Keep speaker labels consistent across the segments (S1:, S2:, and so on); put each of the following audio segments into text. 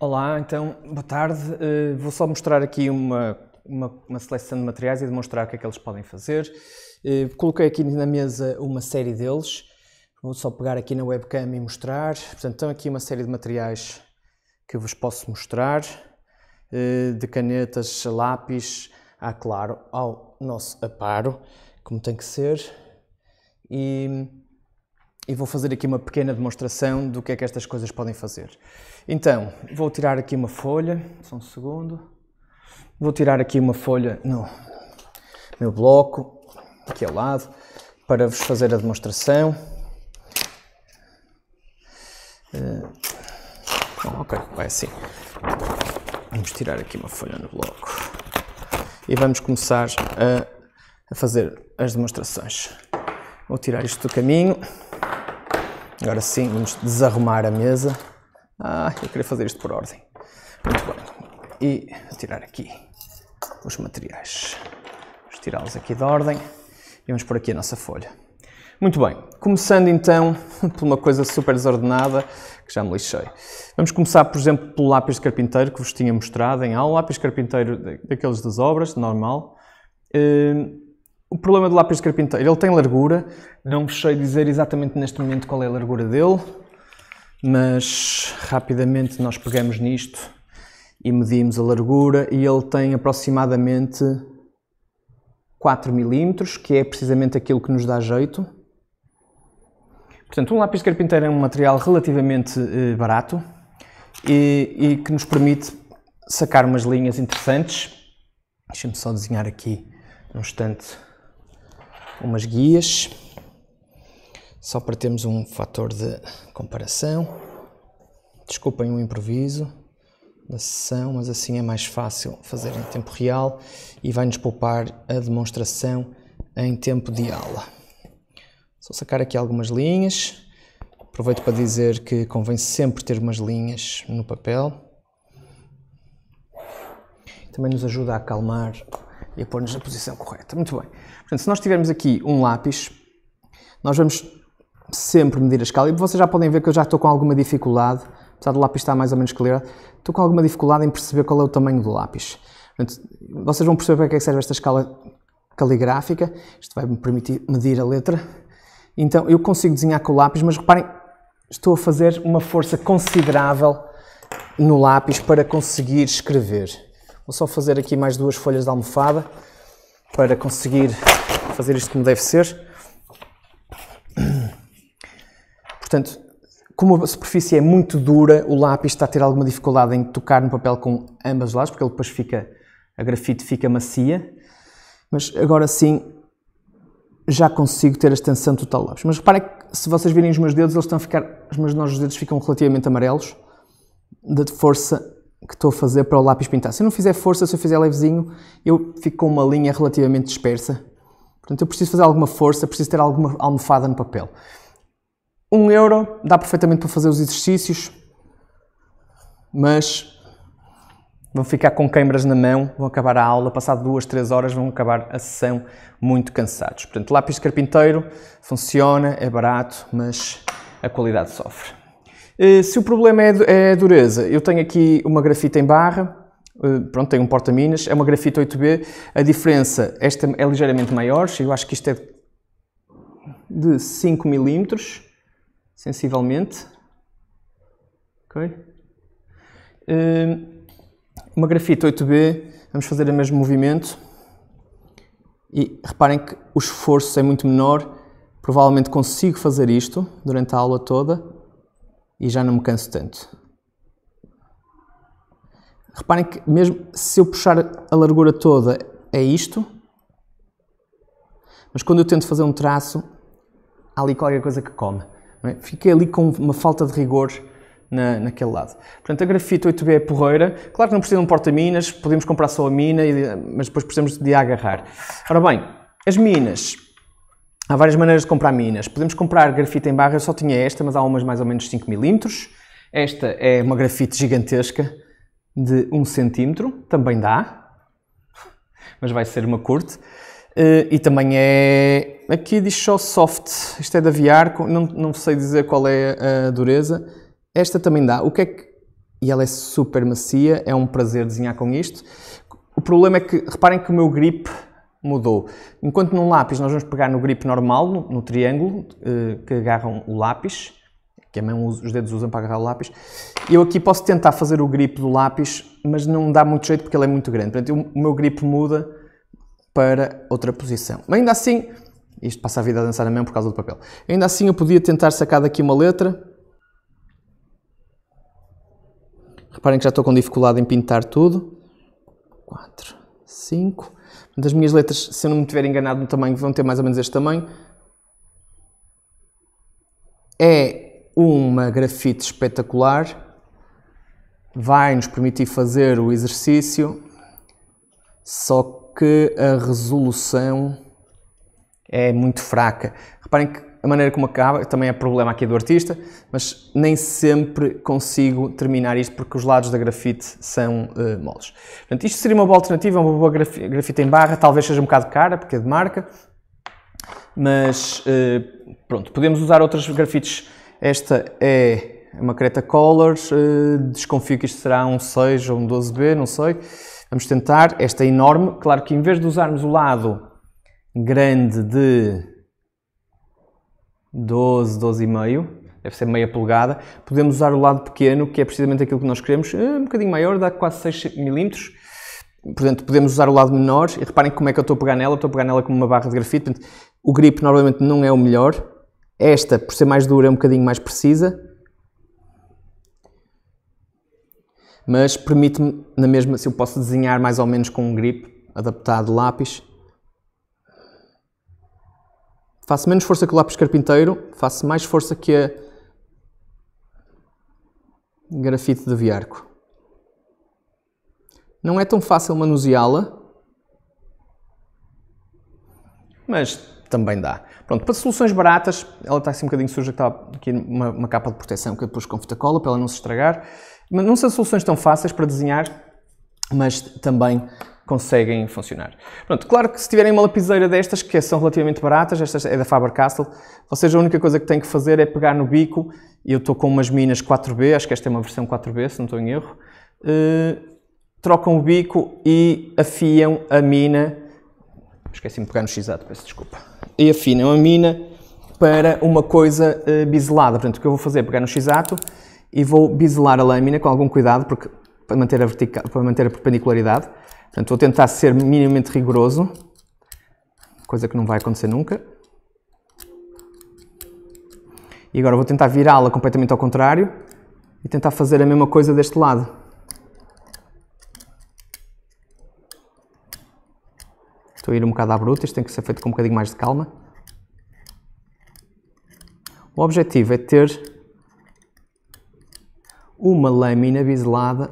S1: Olá, então, boa tarde. Uh, vou só mostrar aqui uma, uma, uma, seleção de materiais e demonstrar o que é que eles podem fazer. Uh, coloquei aqui na mesa uma série deles. Vou só pegar aqui na webcam e mostrar. Portanto, estão aqui uma série de materiais que vos posso mostrar, uh, de canetas, lápis, ah, claro, ao nosso aparo, como tem que ser. E, e vou fazer aqui uma pequena demonstração do que é que estas coisas podem fazer. Então, vou tirar aqui uma folha, só um segundo. Vou tirar aqui uma folha no meu bloco, aqui ao lado, para vos fazer a demonstração. Uh, ok, vai assim. Vamos tirar aqui uma folha no bloco e vamos começar a, a fazer as demonstrações. Vou tirar isto do caminho. Agora sim, vamos desarrumar a mesa. Ah, eu queria fazer isto por ordem. Muito bem. E tirar aqui os materiais. Vamos tirá-los aqui da ordem e vamos por aqui a nossa folha. Muito bem, começando então por uma coisa super desordenada que já me lixei. Vamos começar, por exemplo, pelo lápis de carpinteiro que vos tinha mostrado em aula, lápis de carpinteiro daqueles das obras, normal. Eh, o problema do lápis de carpinteiro, ele tem largura, não vos sei dizer exatamente neste momento qual é a largura dele, mas rapidamente nós pegamos nisto e medimos a largura e ele tem aproximadamente 4 milímetros, que é precisamente aquilo que nos dá jeito. Portanto, um lápis de carpinteiro é um material relativamente eh, barato e, e, que nos permite sacar umas linhas interessantes. Deixa-me só desenhar aqui, num instante, umas guias só para termos um fator de comparação. Desculpem o improviso da sessão, mas assim é mais fácil fazer em tempo real e vai-nos poupar a demonstração em tempo de aula. Só sacar aqui algumas linhas. Aproveito para dizer que convém sempre ter umas linhas no papel. Também nos ajuda a acalmar e a pôr-nos na posição correta. Muito bem. Portanto, se nós tivermos aqui um lápis, nós vamos sempre medir a escala. E vocês já podem ver que eu já estou com alguma dificuldade, apesar do lápis estar mais ou menos clareado, estou com alguma dificuldade em perceber qual é o tamanho do lápis. Portanto, vocês vão perceber para que, é que serve esta escala caligráfica. Isto vai me permitir medir a letra. Então, eu consigo desenhar com o lápis, mas reparem, estou a fazer uma força considerável no lápis para conseguir escrever. Vou só fazer aqui mais duas folhas de almofada para conseguir fazer isto como deve ser. Portanto, como a superfície é muito dura, o lápis está a ter alguma dificuldade em tocar no papel com ambas lados, porque ele depois fica, a grafite fica macia. Mas agora sim, já consigo ter a extensão total do lápis. Mas reparem que se vocês virem os meus dedos, eles estão a ficar, os meus nós dedos ficam relativamente amarelos, da força que estou a fazer para o lápis pintar. Se eu não fizer força, se eu fizer levezinho, eu fico com uma linha relativamente dispersa. Portanto, eu preciso fazer alguma força, preciso ter alguma almofada no papel. Um euro dá perfeitamente para fazer os exercícios, mas vão ficar com queimbras na mão, vão acabar a aula, passado duas, três horas vão acabar a sessão muito cansados. Portanto, lápis de carpinteiro funciona, é barato, mas a qualidade sofre. Eh, se o problema é, é a dureza, eu tenho aqui uma grafita em barra, eh, pronto, tem um porta-minas, é uma grafita 8B, a diferença, esta é ligeiramente maior, eu acho que isto é de 5 milímetros, sensivelmente. Ok? Hum, uma grafite 8B, vamos fazer o mesmo movimento. E reparem que o esforço é muito menor. Provavelmente consigo fazer isto durante a aula toda e já não me canso tanto. Reparem que mesmo se eu puxar a largura toda é isto, mas quando eu tento fazer um traço, há ali qualquer coisa que come. É? Fiquei ali com uma falta de rigor na, naquele lado. Portanto, a grafite 8B é porreira. Claro que não precisa de um porta-minas, podemos comprar só a mina, mas depois precisamos de agarrar. Ora bem, as minas. Há várias maneiras de comprar minas. Podemos comprar grafite em barra, eu só tinha esta, mas há umas mais ou menos 5 mm. Esta é uma grafite gigantesca de 1 cm, também dá, mas vai ser uma curta. Eh, e também é. Aqui diz só soft. Isto é da VR, não, não sei dizer qual é a dureza. Esta também dá. O que é que. E ela é super macia, é um prazer desenhar com isto. O problema é que, reparem que o meu grip mudou. Enquanto num lápis nós vamos pegar no grip normal, no, no triângulo, eh, que agarram o lápis, que a é mão, os dedos usam para agarrar o lápis. Eu aqui posso tentar fazer o grip do lápis, mas não dá muito jeito porque ele é muito grande. Portanto, o meu grip muda para outra posição. Mas ainda assim, isto passa a vida a dançar na mão por causa do papel. Ainda assim, eu podia tentar sacar daqui uma letra. Reparem que já estou com dificuldade em pintar tudo. 4, 5. As minhas letras, se eu não me tiver enganado no tamanho, vão ter mais ou menos este tamanho. É uma grafite espetacular. Vai nos permitir fazer o exercício, só que a resolução é muito fraca. Reparem que a maneira como acaba também é problema aqui do artista, mas nem sempre consigo terminar isto porque os lados da grafite são uh, moles. Portanto, isto seria uma boa alternativa, uma boa grafite em barra, talvez seja um bocado cara porque é de marca, mas uh, pronto, podemos usar outras grafites. Esta é uma creta Colors, uh, desconfio que isto será um 6 ou um 12B, não sei. Vamos tentar esta enorme. Claro que em vez de usarmos o lado grande de 12, 12,5, deve ser meia polegada, podemos usar o lado pequeno, que é precisamente aquilo que nós queremos, eh, um bocadinho maior, dá quase 6 milímetros. Portanto, podemos usar o lado menor. E reparem como é que eu estou a pegar nela. estou a pegar nela como uma barra de grafite. Portanto, o grip normalmente não é o melhor. Esta, por ser mais dura, é um bocadinho mais precisa. mas permite-me, na mesma, se eu posso desenhar mais ou menos com um grip adaptado lápis. Faço menos força que o lápis carpinteiro, faço mais força que a grafite de viarco. Não é tão fácil manuseá-la, mas também dá. Pronto, para soluções baratas, ela está assim um bocadinho suja, está aqui uma, uma capa de proteção que eu pus com fita cola para ela não se estragar. Não são soluções tão fáceis para desenhar, mas também conseguem funcionar. Pronto, claro que se tiverem uma lapiseira destas, que são relativamente baratas, esta é da Faber-Castell, vocês a única coisa que têm que fazer é pegar no bico, e eu estou com umas minas 4B, acho que esta é uma versão 4B, se não estou em erro, uh, trocam o bico e afiam a mina, esqueci-me de pegar no xizado, peço desculpa, e afinam a mina para uma coisa uh, biselada, portanto o que eu vou fazer é pegar no x e vou biselar a lâmina com algum cuidado porque, para, manter a vertical, para manter a perpendicularidade. Portanto, vou tentar ser minimamente rigoroso, coisa que não vai acontecer nunca. E agora vou tentar virá-la completamente ao contrário e tentar fazer a mesma coisa deste lado. Estou a ir um bocado à bruta, isto tem que ser feito com um bocadinho mais de calma. O objetivo é ter uma lâmina biselada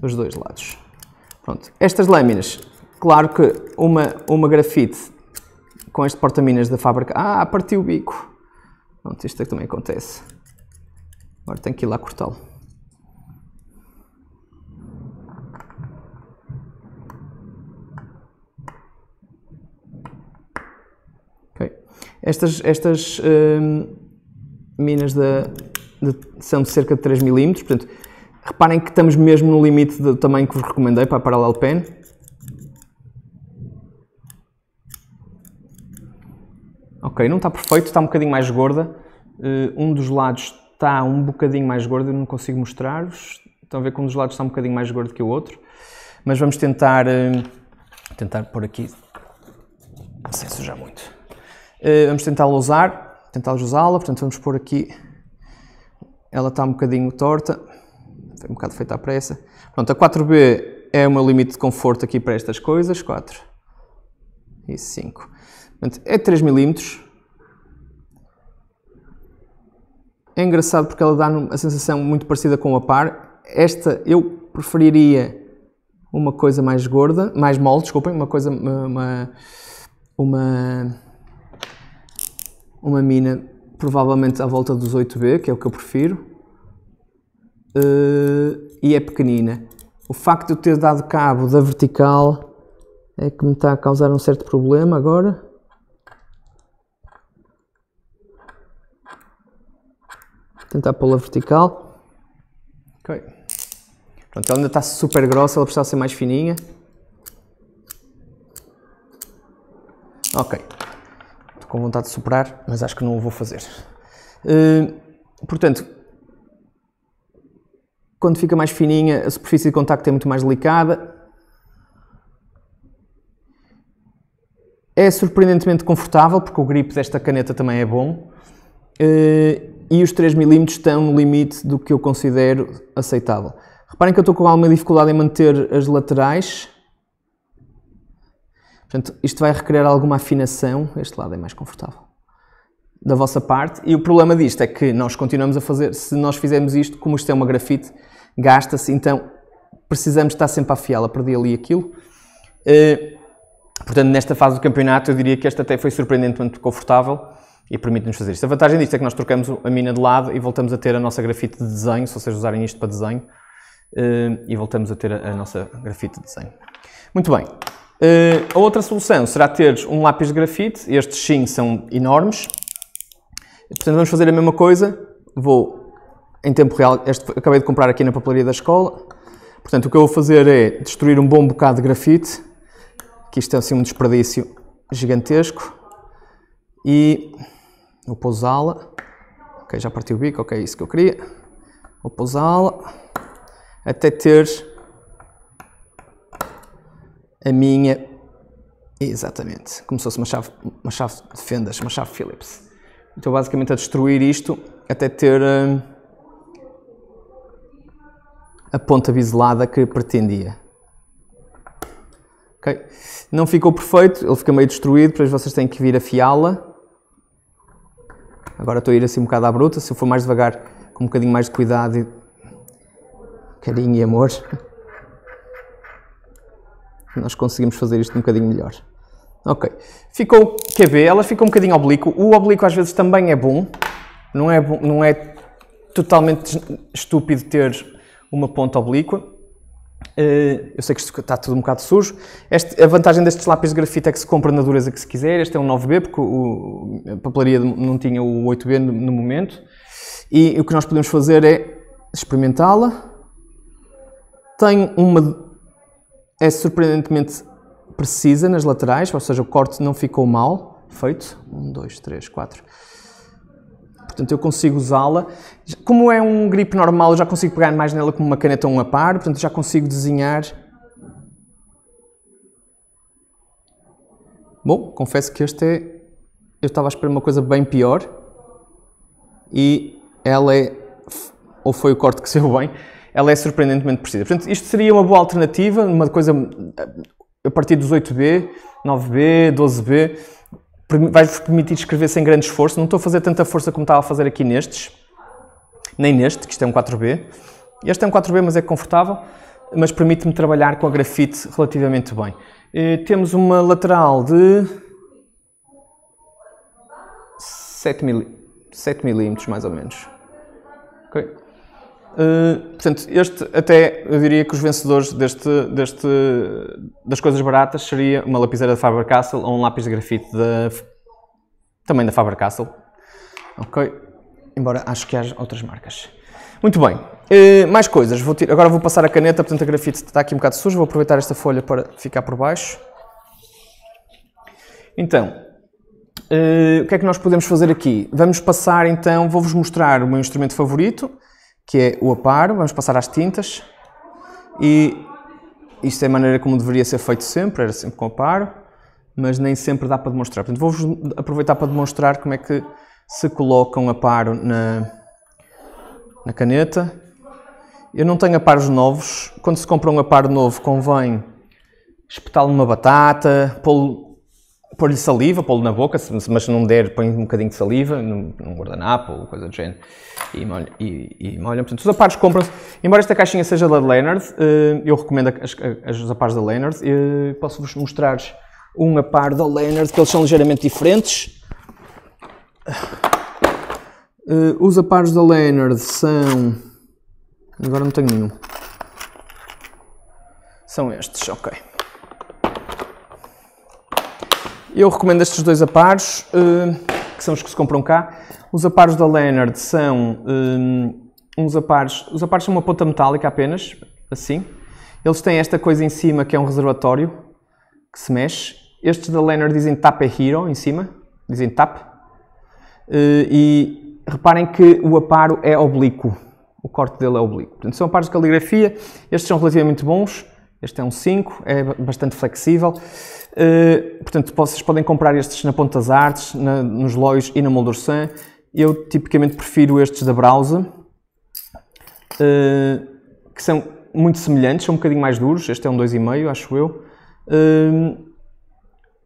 S1: dos dois lados. Pronto. Estas lâminas, claro que uma, uma grafite com este porta-minas da fábrica... Ah, partiu o bico! Pronto, isto é que também acontece. Agora tenho que ir lá cortá-lo. Ok. Estas, estas hum, minas da, de, são de cerca de 3 mm, portanto, reparem que estamos mesmo no limite do tamanho que vos recomendei para a Parallel Pen. Ok, não está perfeito, está um bocadinho mais gorda. Eh, um dos lados está um bocadinho mais gordo, eu não consigo mostrar-vos. Estão a ver que um dos lados está um bocadinho mais gordo que o outro. Mas vamos tentar, eh, tentar pôr aqui, sem sujar muito. Eh, vamos tentá-la usar, tentar usá-la, portanto vamos pôr aqui ela está um bocadinho torta, foi um bocado feita à pressa. Pronto, a 4B é o meu limite de conforto aqui para estas coisas, 4 e 5. é 3 milímetros. É engraçado porque ela dá a sensação muito parecida com a par. Esta eu preferiria uma coisa mais gorda, mais mole, desculpem, uma coisa, uma, uma, uma mina provavelmente à volta dos 8B, que é o que eu prefiro, uh, e é pequenina. O facto de eu ter dado cabo da vertical é que me está a causar um certo problema agora. Vou tentar pô-la vertical. Ok. Pronto, ela ainda está super grossa, ela precisa ser mais fininha. Ok com vontade de superar, mas acho que não o vou fazer. Uh, portanto, quando fica mais fininha, a superfície de contacto é muito mais delicada. É surpreendentemente confortável, porque o grip desta caneta também é bom. Uh, e os 3 mm estão no limite do que eu considero aceitável. Reparem que eu estou com alguma dificuldade em manter as laterais, Portanto, isto vai requerer alguma afinação, este lado é mais confortável, da vossa parte. E o problema disto é que nós continuamos a fazer, se nós fizermos isto, como isto é uma grafite, gasta-se, então precisamos estar sempre a afiá-la, perdi ali aquilo. Uh, portanto, nesta fase do campeonato, eu diria que esta até foi surpreendentemente confortável e permite-nos fazer isto. A vantagem disto é que nós trocamos a mina de lado e voltamos a ter a nossa grafite de desenho, se vocês usarem isto para desenho, uh, e voltamos a ter a, a nossa grafite de desenho. Muito bem, Uh, a outra solução será teres um lápis de grafite, estes sim são enormes. Portanto, vamos fazer a mesma coisa. Vou, em tempo real, este acabei de comprar aqui na papelaria da escola. Portanto, o que eu vou fazer é destruir um bom bocado de grafite, que isto é assim um desperdício gigantesco. E vou pousá-la. Ok, já partiu o bico, ok, é isso que eu queria. Vou pousá-la até ter a minha. Exatamente, como se fosse uma chave, uma chave de fendas, uma chave Phillips. Estou basicamente a destruir isto até ter eh, a ponta biselada que pretendia. Okay. Não ficou perfeito, ele fica meio destruído, depois vocês têm que vir afiá-la. Agora estou a ir assim um bocado à bruta, se eu for mais devagar, com um bocadinho mais de cuidado e carinho e amor, nós conseguimos fazer isto um bocadinho melhor. Ok, ficou ver, ela fica um bocadinho oblíquo. O oblíquo às vezes também é bom, não é, não é totalmente estúpido ter uma ponta oblíqua. Eh, eu sei que isto está tudo um bocado sujo. Este, a vantagem destes lápis de grafite é que se compra na dureza que se quiser. Este é um 9B, porque o, a papelaria não tinha o 8B no, no momento. E o que nós podemos fazer é experimentá-la. Tenho uma é surpreendentemente precisa nas laterais, ou seja, o corte não ficou mal feito. Um, dois, três, quatro. Portanto, eu consigo usá-la. Como é um grip normal, eu já consigo pegar mais nela como uma caneta um a par, portanto, já consigo desenhar. Bom, confesso que este é... Eu estava a esperar uma coisa bem pior. E ela é... Ou foi o corte que saiu bem, ela é surpreendentemente precisa. Portanto, isto seria uma boa alternativa, uma coisa eh, a partir dos 8B, 9B, 12B, vai-vos permitir escrever sem grande esforço. Não estou a fazer tanta força como estava a fazer aqui nestes, nem neste, que isto é um 4B. Este é um 4B, mas é confortável, mas permite-me trabalhar com a grafite relativamente bem. E eh, temos uma lateral de 7 milímetros, mais ou menos. Okay. Eh, portanto, este até, eu diria que os vencedores deste, deste, das coisas baratas seria uma lapiseira da Faber-Castell ou um lápis de grafite da, também da Faber-Castell. Ok? Embora acho que haja outras marcas. Muito bem. Uh, mais coisas. Vou tirar, agora vou passar a caneta, portanto a grafite está aqui um bocado suja. Vou aproveitar esta folha para ficar por baixo. Então, uh, o que é que nós podemos fazer aqui? Vamos passar então, vou-vos mostrar o meu instrumento favorito que é o aparo, vamos passar às tintas e isto é a maneira como deveria ser feito sempre, era sempre com aparo, mas nem sempre dá para demonstrar. Portanto, vou-vos aproveitar para demonstrar como é que se coloca um aparo na, na caneta. Eu não tenho aparos novos. Quando se compra um aparo novo, convém espetá-lo numa batata, pô-lo pôr-lhe saliva, pô-lo na boca, se, mas se não der, põe um bocadinho de saliva num, num guardanapo ou coisa do género e molha. E, e molha. Portanto, os apares compram-se. Embora esta caixinha seja da Leonard, eh, eu recomendo as, as, os apares da Leonard. Posso-vos mostrar um par da Leonard, que eles são ligeiramente diferentes. Eh, os apares da Leonard são... Agora não tenho nenhum. São estes, ok. Eu recomendo estes dois aparos, eh, que são os que se compram cá. Os aparos da Leonard são eh, uns aparos... Os aparos são uma ponta metálica apenas, assim. Eles têm esta coisa em cima que é um reservatório, que se mexe. Estes da Leonard dizem Tap Hero em cima, dizem Tap. Eh, e reparem que o aparo é oblíquo, o corte dele é oblíquo. Portanto, são aparos de caligrafia, estes são relativamente bons. Este é um 5, é bastante flexível. Eh, portanto, vocês podem comprar estes na Pontas das Artes, na, nos Lois e na Moldorsan. Eu tipicamente prefiro estes da Browse, uh, eh, que são muito semelhantes, são um bocadinho mais duros. Este é um 2,5, acho eu. Uh,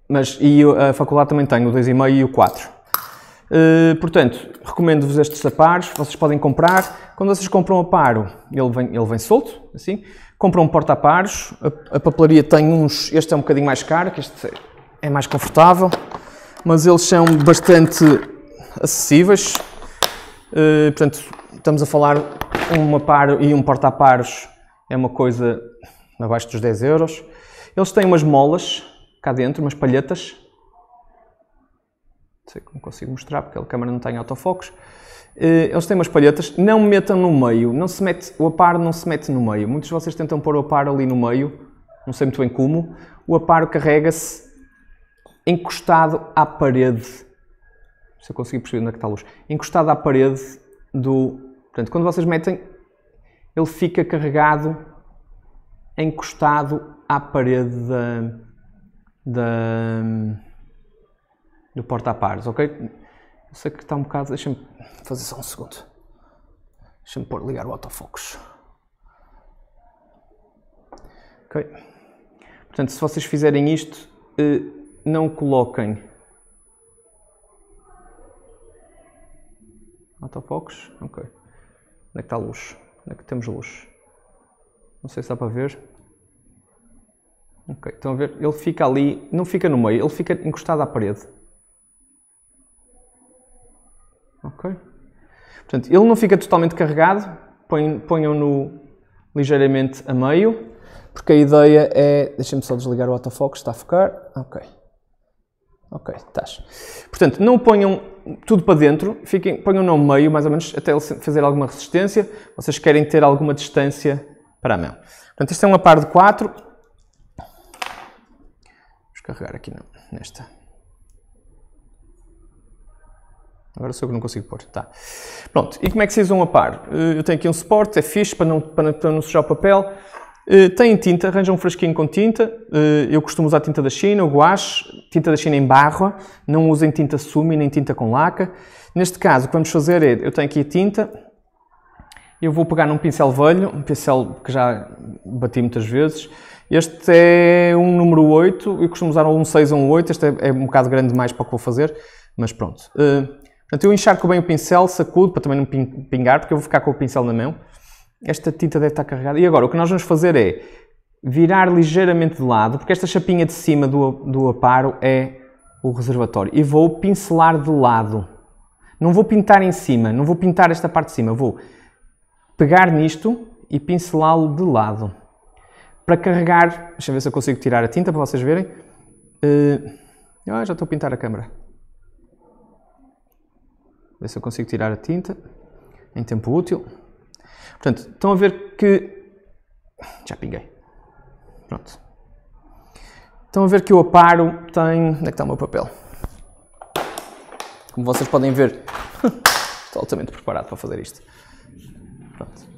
S1: mas e a faculdade também tem o 2,5 e o 4. portanto, recomendo-vos estes aparos, vocês podem comprar. Quando vocês compram o aparo, ele vem, ele vem solto, assim. Compram um porta-paros. A, a, papelaria tem uns. Este é um bocadinho mais caro, que este é mais confortável. Mas eles são bastante acessíveis. Uh, portanto, estamos a falar uma par e um porta-paros é uma coisa abaixo dos 10 euros. Eles têm umas molas cá dentro, umas palhetas. Não sei como consigo mostrar porque a câmera não tem autofocos. Eh, eles têm umas palhetas, não metam no meio, não se mete, o aparo não se mete no meio. Muitos de vocês tentam pôr o aparo ali no meio, não sei muito bem como. O aparo carrega-se encostado à parede. Se eu conseguir perceber onde é que está a luz. Encostado à parede do... Portanto, quando vocês metem, ele fica carregado encostado à parede da, da do porta pares ok? Sei que está um bocado. Deixa-me fazer só um segundo. Deixa-me pôr ligar o autofocus. Ok. Portanto, se vocês fizerem isto, eh, não coloquem. Autofocus? Ok. Onde é que está a luz? Onde é que temos luz? Não sei se dá para ver. Ok, estão a ver? Ele fica ali, não fica no meio, ele fica encostado à parede. Ok? Portanto, ele não fica totalmente carregado, ponham-no ligeiramente a meio, porque a ideia é. Deixa-me só desligar o autofocus, está a focar. Ok. Ok, estás. Portanto, não ponham tudo para dentro, fiquem, ponham no meio, mais ou menos, até ele fazer alguma resistência. Vocês querem ter alguma distância para a mão. Portanto, isto é uma par de 4. Vamos carregar aqui nesta. Agora sou eu que não consigo pôr. Tá. Pronto, e como é que vocês vão a par? Eh, eu tenho aqui um suporte, é fixe para não, para não, para não sujar o papel. Eh, Tem tinta, arranja um frasquinho com tinta. Eh, eu costumo usar tinta da China, o guache, tinta da China em barro. Não usem tinta sumi nem tinta com laca. Neste caso, o que vamos fazer é, eu tenho aqui a tinta, eu vou pegar num pincel velho, um pincel que já bati muitas vezes. Este é um número 8, eu costumo usar um 6 ou um 8, este é, é um bocado grande demais para o que vou fazer, mas pronto. Uh, Portanto, eu encharco bem o pincel, sacudo para também não pingar, porque eu vou ficar com o pincel na mão. Esta tinta deve estar carregada. E agora, o que nós vamos fazer é virar ligeiramente de lado, porque esta chapinha de cima do, do aparo é o reservatório. E vou pincelar de lado. Não vou pintar em cima, não vou pintar esta parte de cima. Vou pegar nisto e pincelá-lo de lado. Para carregar, deixa eu ver se eu consigo tirar a tinta para vocês verem. Uh, já estou a pintar a câmera ver se eu consigo tirar a tinta em tempo útil. Portanto, estão a ver que. Já pinguei. Pronto. Estão a ver que o aparo tem. Onde é que está o meu papel? Como vocês podem ver, estou altamente preparado para fazer isto. Pronto.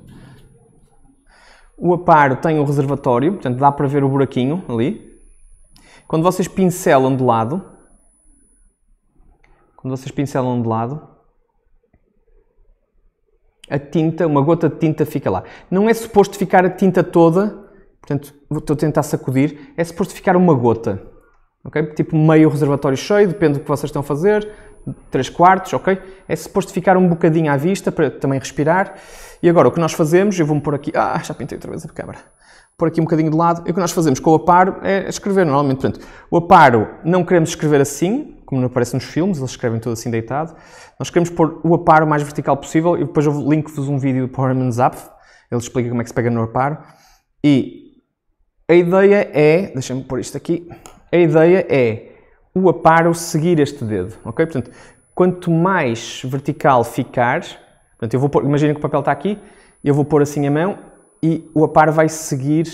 S1: O aparo tem o reservatório, portanto dá para ver o buraquinho ali. Quando vocês pincelam de lado, quando vocês pincelam de lado, a tinta, uma gota de tinta fica lá. Não é suposto ficar a tinta toda, portanto, estou a tentar sacudir, é suposto ficar uma gota. ok? Tipo meio reservatório cheio, depende do que vocês estão a fazer, 3 quartos, ok? É suposto ficar um bocadinho à vista para também respirar. E agora o que nós fazemos, eu vou-me pôr aqui, ah, já pintei outra vez a câmara. Pôr aqui um bocadinho de lado. E o que nós fazemos com o aparo é escrever normalmente. Portanto, o aparo não queremos escrever assim, como aparece nos filmes, eles escrevem tudo assim deitado. Nós queremos pôr o aparo o mais vertical possível e depois eu linko-vos um vídeo do Powerman Zapf, ele explica como é que se pega no aparo. E a ideia é, deixa-me pôr isto aqui, a ideia é o aparo seguir este dedo, ok? Portanto, quanto mais vertical ficar, portanto, eu vou pôr, imagina que o papel está aqui, eu vou pôr assim a mão e o aparo vai seguir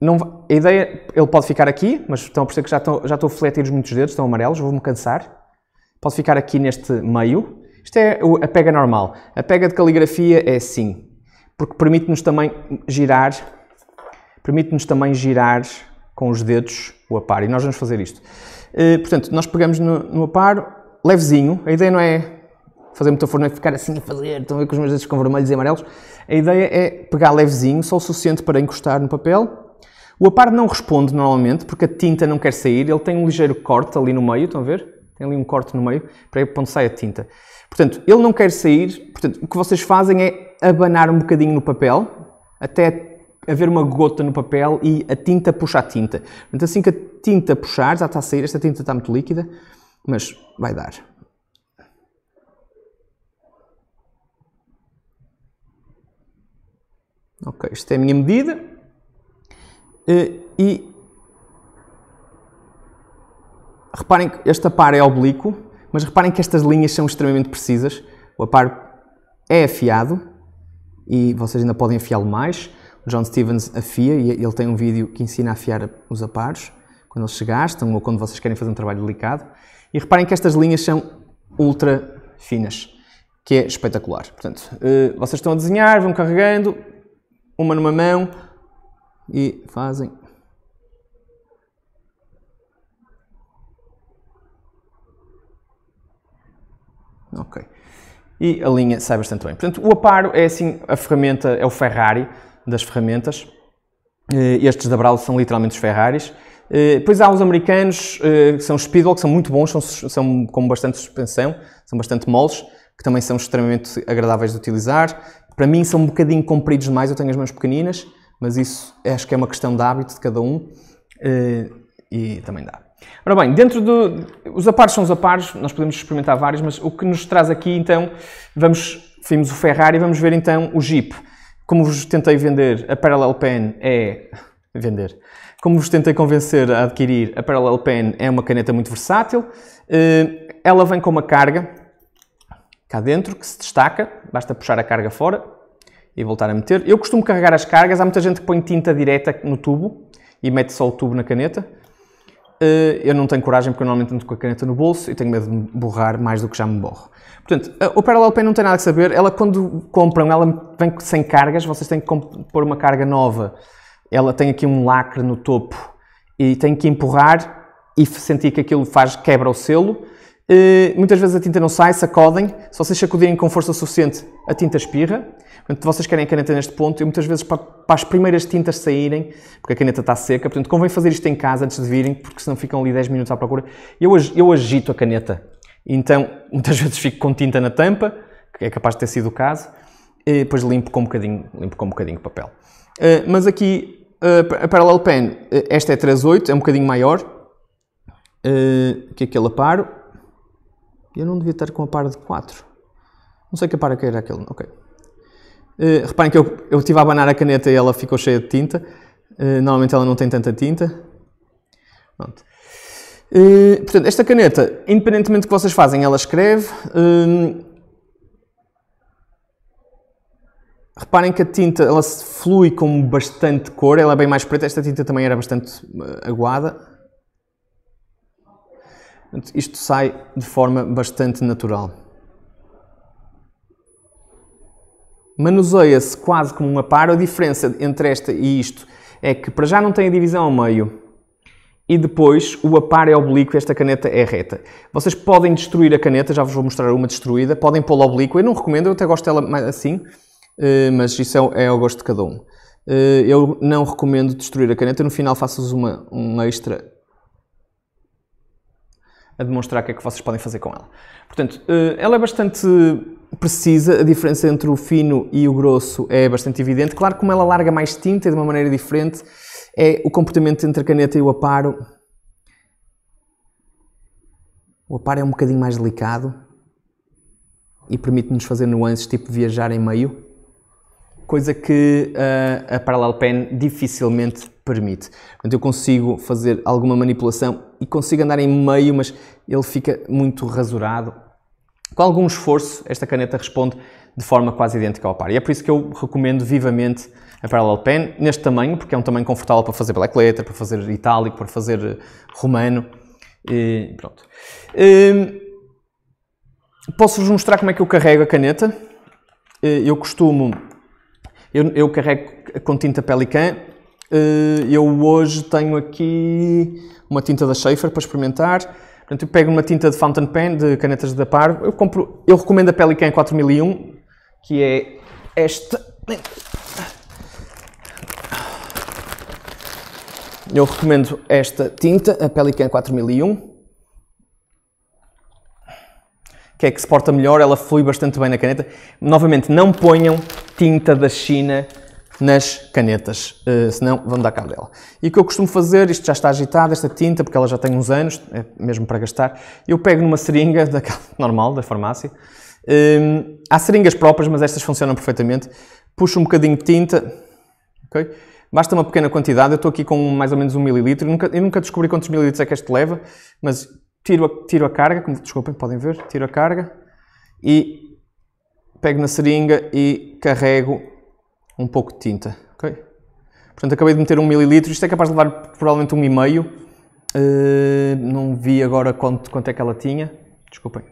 S1: não, a ideia, ele pode ficar aqui, mas estão a perceber que já estou, já estou a fletir muitos dedos, estão amarelos, vou-me cansar. Pode ficar aqui neste meio. Isto é a pega normal. A pega de caligrafia é assim, porque permite-nos também girar, permite-nos também girar com os dedos o aparo. E nós vamos fazer isto. Eh, portanto, nós pegamos no, no aparo, levezinho, a ideia não é fazer muita forma é ficar assim a fazer, estão a ver com os meus dedos com vermelhos e amarelos. A ideia é pegar levezinho, só o suficiente para encostar no papel o apardo não responde normalmente, porque a tinta não quer sair, ele tem um ligeiro corte ali no meio, estão a ver? Tem ali um corte no meio, para onde sai a tinta. Portanto, ele não quer sair, portanto, o que vocês fazem é abanar um bocadinho no papel, até haver uma gota no papel e a tinta puxa a tinta. Portanto, assim que a tinta puxar, já está a sair, esta tinta está muito líquida, mas vai dar. Ok, esta é a minha medida. Eh, e reparem que este par é oblíquo, mas reparem que estas linhas são extremamente precisas. O par é afiado e vocês ainda podem afiá-lo mais. O John Stevens afia e ele tem um vídeo que ensina a afiar os aparos quando eles se gastam ou quando vocês querem fazer um trabalho delicado. E reparem que estas linhas são ultra finas, que é espetacular. Portanto, eh, vocês estão a desenhar, vão carregando, uma numa mão, e fazem Ok. E a linha sai bastante bem. Portanto, o Aparo é assim a ferramenta, é o Ferrari das ferramentas. Eh, estes da Bravo são literalmente os Ferraris. Eh, depois há os americanos, eh, que são os Speedwell, que são muito bons, são, são com bastante suspensão, são bastante moles, que também são extremamente agradáveis de utilizar. Para mim são um bocadinho compridos demais, eu tenho as mãos pequeninas mas isso acho que é uma questão de hábito de cada um eh, e também dá. Ora bem, dentro do. Os aparos são os aparos, nós podemos experimentar vários, mas o que nos traz aqui então, vamos. Vimos o Ferrari, vamos ver então o Jeep. Como vos tentei vender, a Parallel Pen é. vender. Como vos tentei convencer a adquirir, a Parallel Pen é uma caneta muito versátil. Eh, ela vem com uma carga cá dentro que se destaca, basta puxar a carga fora e voltar a meter. Eu costumo carregar as cargas, há muita gente que põe tinta direta no tubo e mete só o tubo na caneta. Eh, eu não tenho coragem porque eu normalmente ando com a caneta no bolso e tenho medo de me borrar mais do que já me borro. Portanto, eh, o Parallel Pen não tem nada a saber. Ela, quando compram, ela vem sem cargas. Vocês têm que pôr uma carga nova. Ela tem aqui um lacre no topo e tem que empurrar e sentir que aquilo faz quebra o selo. Eh, muitas vezes a tinta não sai, sacodem. Se vocês sacudirem com força suficiente, a tinta espirra. Portanto, vocês querem a caneta neste ponto. Eu muitas vezes, para, para as primeiras tintas saírem, porque a caneta está seca, portanto, convém fazer isto em casa antes de virem, porque senão ficam ali 10 minutos à procura. Eu, eu agito a caneta. Então, muitas vezes fico com tinta na tampa, que é capaz de ter sido o caso, e depois limpo com um bocadinho, limpo com um bocadinho de papel. Eh, mas aqui, eh, a Parallel Pen, esta é 3.8, é um bocadinho maior que aquele é aparo eu não devia estar com a par de 4. Não sei que a par é que era aquele, ok. Uh, reparem que eu, eu estive a abanar a caneta e ela ficou cheia de tinta. Uh, normalmente ela não tem tanta tinta. Pronto. Uh, portanto, esta caneta, independentemente do que vocês fazem, ela escreve. Ehm, reparem que a tinta ela flui com bastante cor, ela é bem mais preta. Esta tinta também era bastante aguada isto sai de forma bastante natural. Manuseia-se quase como uma par. A diferença entre esta e isto é que para já não tem a divisão ao meio e depois o apar é oblíquo esta caneta é reta. Vocês podem destruir a caneta, já vos vou mostrar uma destruída, podem pô-la oblíquo, eu não recomendo, eu até gosto dela assim, eh, mas isso é ao é gosto de cada um. Eh, eu não recomendo destruir a caneta, no final faças uma, uma extra a demonstrar o que é que vocês podem fazer com ela. Portanto, eh, ela é bastante precisa, a diferença entre o fino e o grosso é bastante evidente. Claro, como ela larga mais tinta de uma maneira diferente, é o comportamento entre a caneta e o aparo. O aparo é um bocadinho mais delicado e permite-nos fazer nuances tipo viajar em meio, coisa que uh, a Parallel Pen dificilmente permite. Portanto, eu consigo fazer alguma manipulação e consigo andar em meio, mas ele fica muito rasurado. Com algum esforço, esta caneta responde de forma quase idêntica ao par. E é por isso que eu recomendo vivamente a Parallel Pen neste tamanho, porque é um tamanho confortável para fazer black letter, para fazer itálico, para fazer eh, romano. E pronto. Hum, posso-vos mostrar como é que eu carrego a caneta. Eh, eu costumo... Eu, eu carrego com tinta Pelican eh, eu hoje tenho aqui uma tinta da Schaefer para experimentar. Portanto, eu pego uma tinta de fountain pen, de canetas da Par. Eu, compro, eu recomendo a Pelican 4001, que é esta. Eu recomendo esta tinta, a Pelican 4001. Que é que se porta melhor, ela flui bastante bem na caneta. Novamente, não ponham tinta da China nas canetas, eh, senão vão dar cabo dela. E o que eu costumo fazer, isto já está agitado, esta tinta, porque ela já tem uns anos, é mesmo para gastar, eu pego numa seringa, daquela normal, da farmácia, ehm, há seringas próprias, mas estas funcionam perfeitamente, puxo um bocadinho de tinta, ok? Basta uma pequena quantidade, eu estou aqui com mais ou menos um mililitro, eu nunca, eu nunca descobri quantos mililitros é que este leva, mas tiro a, tiro a carga, como, desculpem, podem ver, tiro a carga, e pego na seringa e carrego um pouco de tinta, ok? Portanto, acabei de meter um mililitro, isto é capaz de levar provavelmente um e Uh, não vi agora quanto, quanto é que ela tinha, desculpem.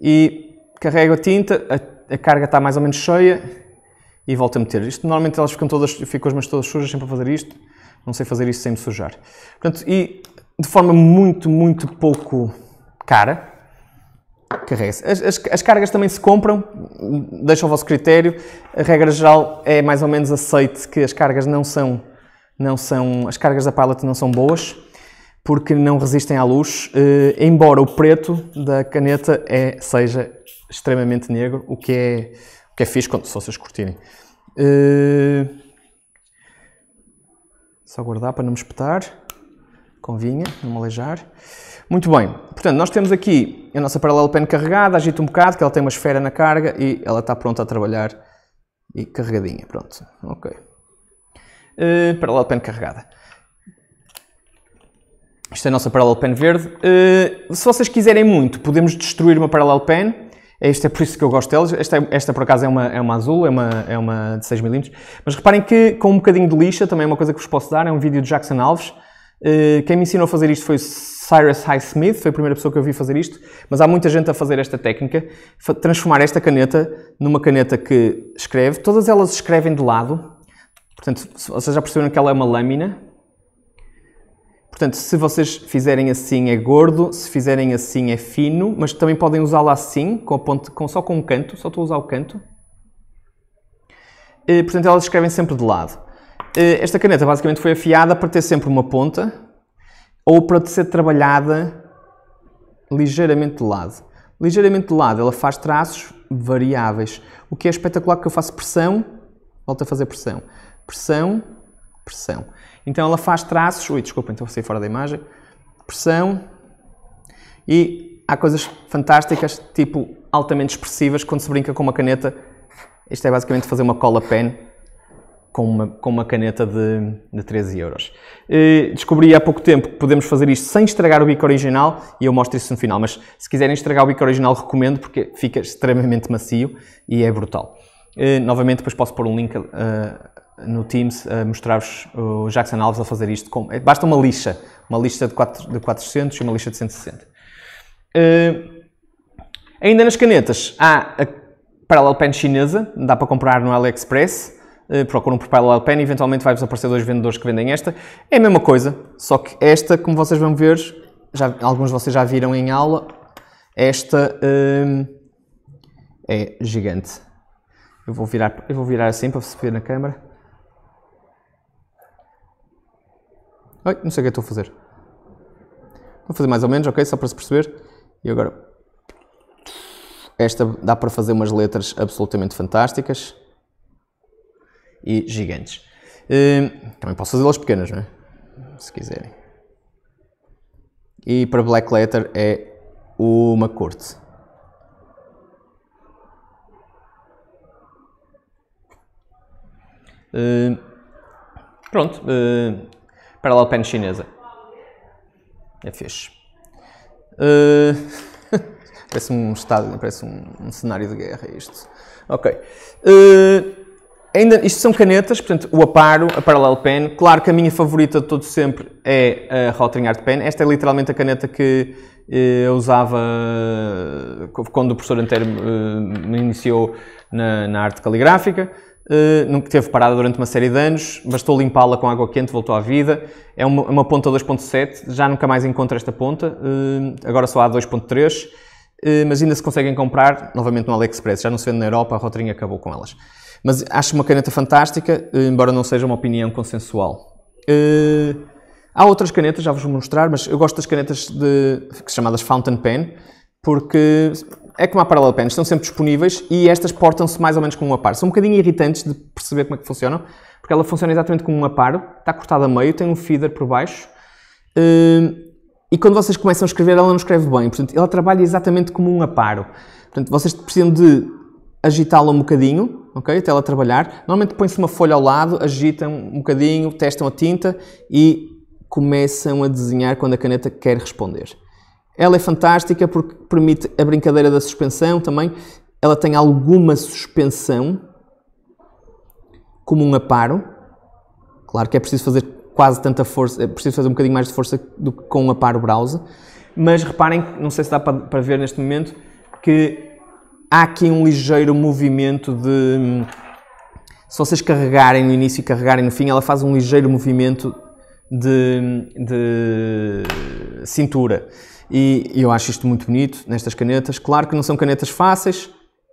S1: E carrego a tinta, a, a carga está mais ou menos cheia e volto a meter. Isto normalmente elas ficam todas, ficam as mãos todas sujas sempre a fazer isto, não sei fazer isto sem me sujar. Portanto, e de forma muito, muito pouco cara, Carrega-se. As, as, as, cargas também se compram, deixo ao vosso critério. A regra geral é mais ou menos aceite que as cargas não são, não são, as cargas da Pilot não são boas, porque não resistem à luz, eh, embora o preto da caneta é, seja extremamente negro, o que é, o que é fixe quando, se vocês curtirem. Eh, só guardar para não me espetar, convinha, não me aleijar. Muito bem, portanto, nós temos aqui a nossa paralelo pen carregada, agita um bocado, que ela tem uma esfera na carga e ela está pronta a trabalhar e carregadinha, pronto, ok. Uh, eh, paralelo pen carregada. Isto é a nossa paralelo pen verde. Uh, se vocês quiserem muito, podemos destruir uma paralelo pen, este é, é por isso que eu gosto delas. Esta, esta por acaso é uma, é uma azul, é uma, é uma de 6mm. Mas reparem que com um bocadinho de lixa, também é uma coisa que vos posso dar, é um vídeo de Jackson Alves. Uh, quem me ensinou a fazer isto foi o Cyrus Highsmith foi a primeira pessoa que eu vi fazer isto, mas há muita gente a fazer esta técnica, transformar esta caneta numa caneta que escreve. Todas elas escrevem de lado, portanto, vocês já perceberam que ela é uma lâmina. Portanto, se vocês fizerem assim é gordo, se fizerem assim é fino, mas também podem usá-la assim, com a ponte, com, só com um canto, só estou a usar o canto. E, eh, portanto, elas escrevem sempre de lado. Eh, esta caneta basicamente foi afiada para ter sempre uma ponta ou para ser trabalhada ligeiramente de lado. Ligeiramente de lado, ela faz traços variáveis. O que é espetacular que eu faço pressão, volto a fazer pressão, pressão, pressão. Então ela faz traços, ui, desculpa, então saí fora da imagem, pressão e há coisas fantásticas, tipo altamente expressivas, quando se brinca com uma caneta, isto é basicamente fazer uma cola pen com uma, com uma caneta de, de 13 euros. E eh, descobri há pouco tempo que podemos fazer isto sem estragar o bico original e eu mostro isso no final, mas se quiserem estragar o bico original recomendo porque fica extremamente macio e é brutal. E, eh, novamente depois posso pôr um link uh, no Teams a mostrar-vos o Jackson Alves a fazer isto. Com, basta uma lixa, uma lixa de, 4, de 400 e uma lixa de 160. Uh, ainda nas canetas há a Parallel Pen chinesa, dá para comprar no AliExpress. Eh, procuram por Parallel Pen e eventualmente vai-vos aparecer dois vendedores que vendem esta. É a mesma coisa, só que esta, como vocês vão ver, já, alguns de vocês já viram em aula, esta hum, é gigante. Eu vou, virar, eu vou virar assim para perceber ver na câmera. Ai, não sei o é que estou a fazer. Vou fazer mais ou menos, ok? Só para se perceber. E agora... Esta dá para fazer umas letras absolutamente fantásticas e gigantes. Hum, também posso fazê-las pequenas, não é? Se quiserem. E para Black Letter é uma corte. Hum, pronto. Hum, Paralel Pen chinesa. É fixe. Uh, parece um estado, parece um, um, cenário de guerra isto. Ok. Uh, Ainda, isto são canetas, portanto, o Aparo, a Parallel Pen. Claro que a minha favorita de todo sempre é a Rotring Art Pen. Esta é literalmente a caneta que eh, eu usava eh, quando o professor Antero eh, me iniciou na, na arte caligráfica. Uh, nunca teve parada durante uma série de anos, bastou limpá-la com água quente, voltou à vida. É uma, uma ponta 2.7, já nunca mais encontro esta ponta, uh, agora só há 2.3, uh, mas ainda se conseguem comprar, novamente no AliExpress, já não se vende na Europa, a Rotring acabou com elas. Mas acho uma caneta fantástica, eh, embora não seja uma opinião consensual. Eh, há outras canetas, já vos vou mostrar, mas eu gosto das canetas de, chamadas fountain pen, porque é como a parallel pen, estão sempre disponíveis e estas portam-se mais ou menos como um aparo. São um bocadinho irritantes de perceber como é que funcionam, porque ela funciona exatamente como um aparo, está cortada a meio, tem um feeder por baixo, eh, e quando vocês começam a escrever, ela não escreve bem. Portanto, ela trabalha exatamente como um aparo. Portanto, vocês precisam de agitá-la um bocadinho ok? Até ela trabalhar. Normalmente põe-se uma folha ao lado, agitam um bocadinho, testam a tinta e começam a desenhar quando a caneta quer responder. Ela é fantástica porque permite a brincadeira da suspensão também. Ela tem alguma suspensão, como um aparo. Claro que é preciso fazer quase tanta força, é preciso fazer um bocadinho mais de força do que com um aparo browser. Mas reparem, não sei se dá para ver neste momento, que há aqui um ligeiro movimento de. Hum, se vocês carregarem no início e carregarem no fim, ela faz um ligeiro movimento de, hum, de cintura. E eu acho isto muito bonito nestas canetas. Claro que não são canetas fáceis,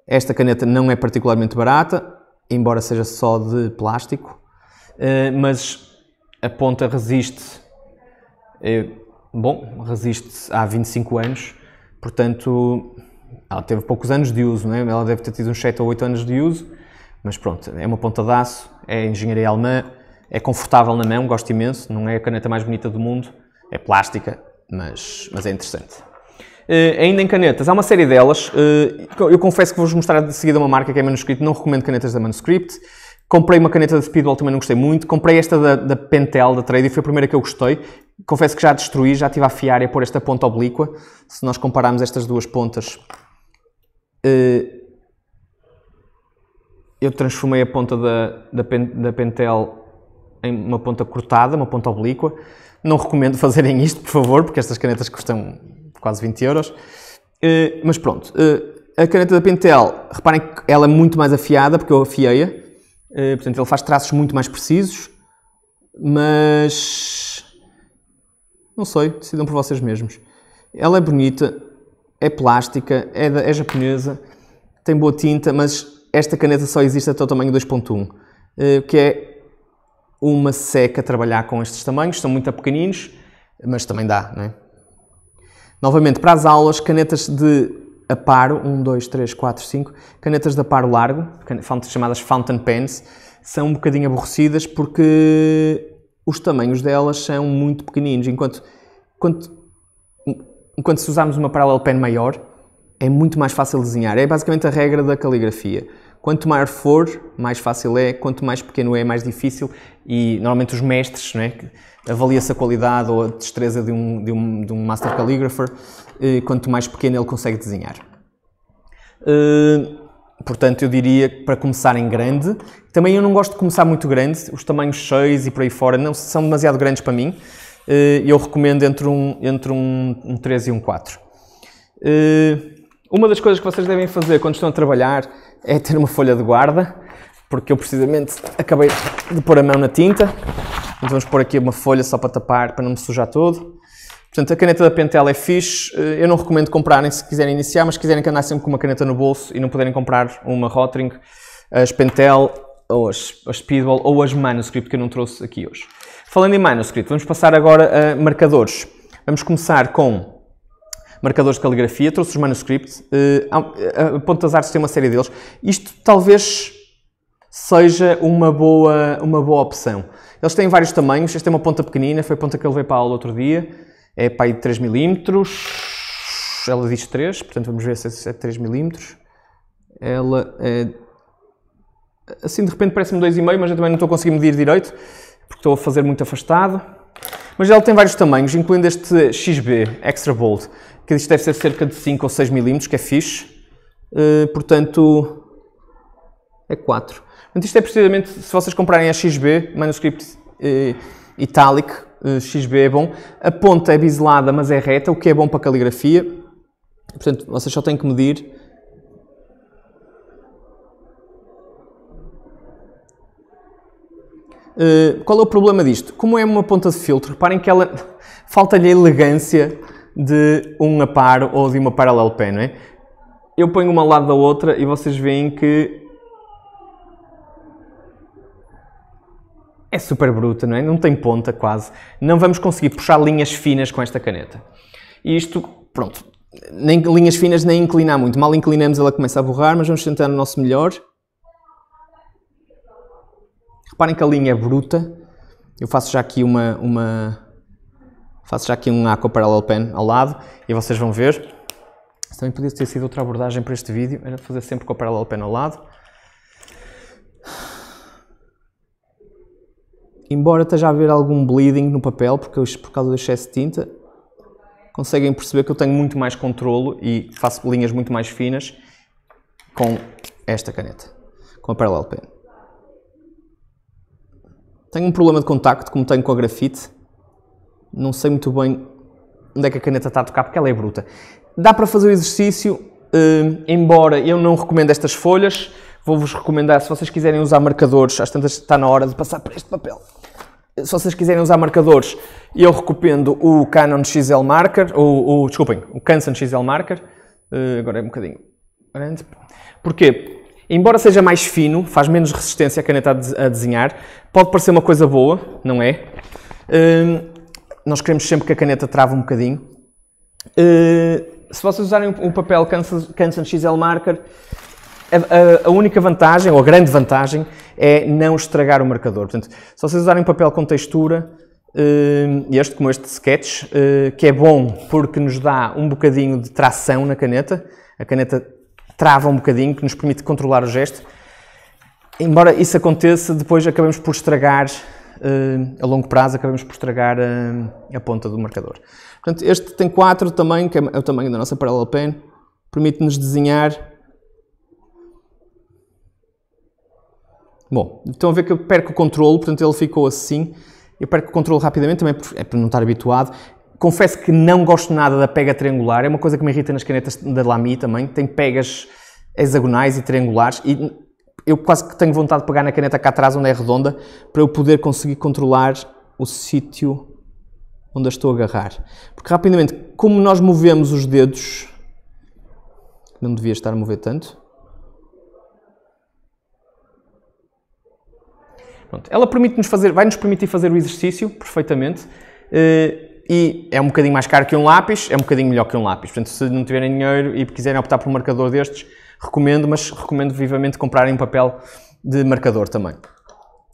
S1: esta caneta não é particularmente barata, embora seja só de plástico, eh, mas a ponta resiste. Eh, bom, resiste há 25 anos, portanto ela teve poucos anos de uso, né? ela deve ter tido uns 7 ou 8 anos de uso, mas pronto, é uma ponta de aço, é engenharia alemã, é confortável na mão, gosto imenso, não é a caneta mais bonita do mundo, é plástica, mas, mas é interessante. Uh, ainda em canetas, há uma série delas, uh, eu confesso que vou-vos mostrar de seguida uma marca que é Manuscript, não recomendo canetas da Manuscript, comprei uma caneta da Speedball, também não gostei muito, comprei esta da, da Pentel, da Trade, foi a primeira que eu gostei, confesso que já destruí, já estive a afiar e a pôr esta ponta oblíqua, se nós compararmos estas duas pontas, eh, eu transformei a ponta da, da, pen, da pentel em uma ponta cortada, uma ponta oblíqua. Não recomendo fazerem isto, por favor, porque estas canetas custam quase 20 euros. Eh, mas pronto, eh, a caneta da Pentel, reparem que ela é muito mais afiada, porque eu afiei-a. portanto, ele faz traços muito mais precisos. Mas... Não sei, decidam por vocês mesmos. Ela é bonita, é plástica, é, da, é japonesa, tem boa tinta, mas esta caneta só existe até o tamanho 2.1, eh, que é uma seca trabalhar com estes tamanhos, são muito pequeninos, mas também dá, é? Novamente, para as aulas, canetas de aparo, 1, 2, 3, 4, 5, canetas de aparo largo, chamadas fountain pens, são um bocadinho aborrecidas porque os tamanhos delas são muito pequeninos, enquanto quanto enquanto se usarmos uma parallel pen maior, é muito mais fácil desenhar. É basicamente a regra da caligrafia. Quanto maior for, mais fácil é, quanto mais pequeno é, mais difícil. E normalmente os mestres, avaliam é, avalia-se a qualidade ou a destreza de um, de um, de um master calligrapher, eh, quanto mais pequeno ele consegue desenhar. Uh, portanto, eu diria para começar em grande. Também eu não gosto de começar muito grande, os tamanhos 6 e por aí fora não são demasiado grandes para mim. Eh, eu recomendo entre um, entre um, um 3 e um 4. Eh, uma das coisas que vocês devem fazer quando estão a trabalhar é ter uma folha de guarda, porque eu precisamente acabei de pôr a mão na tinta. Então vamos pôr aqui uma folha só para tapar, para não me sujar todo. Portanto, a caneta da Pentel é fixe. Eh, eu não recomendo comprarem se quiserem iniciar, mas se quiserem que andar sempre com uma caneta no bolso e não puderem comprar uma Rotring, as Pentel ou as, as Speedball ou as Manuscript que eu não trouxe aqui hoje. Falando em manuscrito, vamos passar agora a marcadores. Vamos começar com marcadores de caligrafia, trouxe os manuscripts, uh, eh, eh, a Pontas Artes tem uma série deles. Isto talvez seja uma boa, uma boa opção. Eles têm vários tamanhos, este é uma ponta pequenina, foi a ponta que eu levei para a aula outro dia, é para aí 3 mm, ela diz 3, portanto vamos ver se é 3 é mm. Ela é... Assim de repente parece-me 2,5, mas eu também não estou conseguindo medir direito porque estou a fazer muito afastado. Mas ele tem vários tamanhos, incluindo este XB Extra Bold, que isto deve ser cerca de 5 ou 6 mm, que é fixe. Uh, portanto, é 4. Portanto, isto é precisamente, se vocês comprarem a XB, Manuscript uh, eh, Italic, uh, eh, XB é bom. A ponta é biselada, mas é reta, o que é bom para caligrafia. Portanto, vocês só têm que medir Eh, qual é o problema disto? Como é uma ponta de filtro, reparem que ela falta-lhe a elegância de um par ou de uma paralelo pé, não é? Eu ponho uma ao lado da outra e vocês veem que é super bruta, não é? Não tem ponta quase. Não vamos conseguir puxar linhas finas com esta caneta. E isto, pronto, nem linhas finas nem inclinar muito. Mal inclinamos ela começa a borrar, mas vamos tentar o nosso melhor. Reparem que a linha é bruta. Eu faço já aqui uma, uma faço já aqui um aqua parallel pen ao lado e vocês vão ver. Também podia ter sido outra abordagem para este vídeo, era fazer sempre com a parallel pen ao lado. Embora esteja a haver algum bleeding no papel, porque eu, por causa do excesso de tinta, conseguem perceber que eu tenho muito mais controlo e faço linhas muito mais finas com esta caneta, com a parallel pen. Tenho um problema de contacto, como tenho com a grafite. Não sei muito bem onde é que a caneta está a tocar, porque ela é bruta. Dá para fazer o exercício, eh, embora eu não recomendo estas folhas, vou-vos recomendar, se vocês quiserem usar marcadores, às tantas está na hora de passar para este papel. Se vocês quiserem usar marcadores, eu recomendo o Canon XL Marker, ou, desculpem, o Canson XL Marker. Eh, agora é um bocadinho grande. Porquê? Embora seja mais fino, faz menos resistência à caneta a desenhar, pode parecer uma coisa boa, não é? Hum, nós queremos sempre que a caneta trave um bocadinho. Uh, se vocês usarem um papel Canson XL Marker, a, a, única vantagem, ou a grande vantagem, é não estragar o marcador. Portanto, se vocês usarem papel com textura, hum, este, como este sketch, que é bom porque nos dá um bocadinho de tração na caneta, a caneta trava um bocadinho, que nos permite controlar o gesto. Embora isso aconteça, depois acabamos por estragar, uh, a longo prazo, acabamos por estragar uh, a ponta do marcador. Portanto, este tem 4 tamanho, que é o tamanho da nossa parallel pen, permite-nos desenhar. Bom, estão a ver que eu perco o controle, portanto ele ficou assim. Eu perco o controle rapidamente, também é por não estar habituado confesso que não gosto nada da pega triangular, é uma coisa que me irrita nas canetas da Lamy também, tem pegas hexagonais e triangulares e eu quase que tenho vontade de pegar na caneta cá atrás onde é redonda para eu poder conseguir controlar o sítio onde a estou a agarrar. Porque rapidamente, como nós movemos os dedos, não devia estar a mover tanto. Pronto. Ela permite-nos fazer, vai nos permitir fazer o exercício perfeitamente. Eh, e é um bocadinho mais caro que um lápis, é um bocadinho melhor que um lápis. Portanto, se não tiverem dinheiro e quiserem optar por um marcador destes, recomendo, mas recomendo vivamente comprarem um papel de marcador também.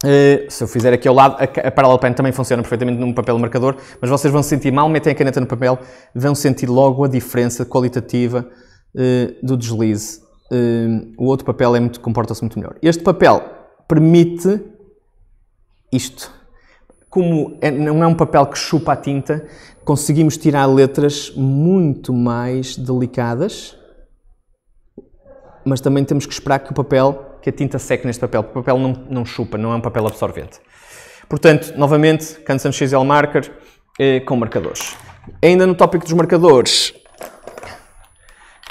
S1: Eh, se eu fizer aqui ao lado, a, a Parallel Pen também funciona perfeitamente num papel marcador, mas vocês vão sentir mal, metem a caneta no papel, vão sentir logo a diferença qualitativa eh, do deslize. Eh, o outro papel é muito, comporta-se muito melhor. Este papel permite isto como é, não é um papel que chupa a tinta, conseguimos tirar letras muito mais delicadas, mas também temos que esperar que o papel, que a tinta seque neste papel, porque o papel não, não chupa, não é um papel absorvente. Portanto, novamente, Canson XL Marker eh, com marcadores. Ainda no tópico dos marcadores,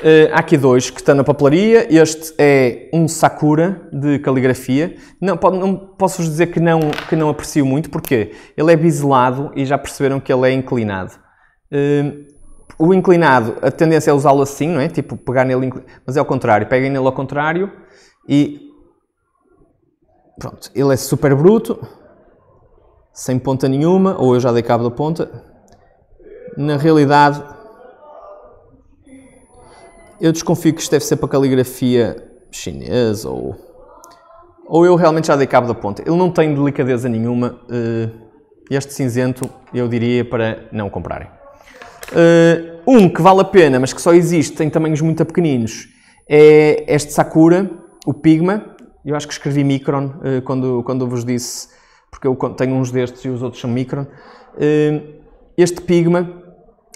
S1: Uh, há aqui dois que estão na papelaria. Este é um Sakura de caligrafia. Não, pode, não posso vos dizer que não, que não aprecio muito, porque ele é biselado e já perceberam que ele é inclinado. Uh, o inclinado, a tendência é usá-lo assim, não é? Tipo, pegar nele, mas é ao contrário. Peguem nele ao contrário e. Pronto, ele é super bruto, sem ponta nenhuma, ou eu já dei cabo da ponta. Na realidade, eu desconfio que isto deve ser para caligrafia chinesa ou. Ou eu realmente já dei cabo da ponta. Ele não tem delicadeza nenhuma. Eh, este cinzento eu diria para não comprarem. Eh, um que vale a pena, mas que só existe em tamanhos muito pequeninos, é este Sakura, o Pigma. Eu acho que escrevi Micron eh, quando, quando vos disse, porque eu tenho uns destes e os outros são Micron. Este Pigma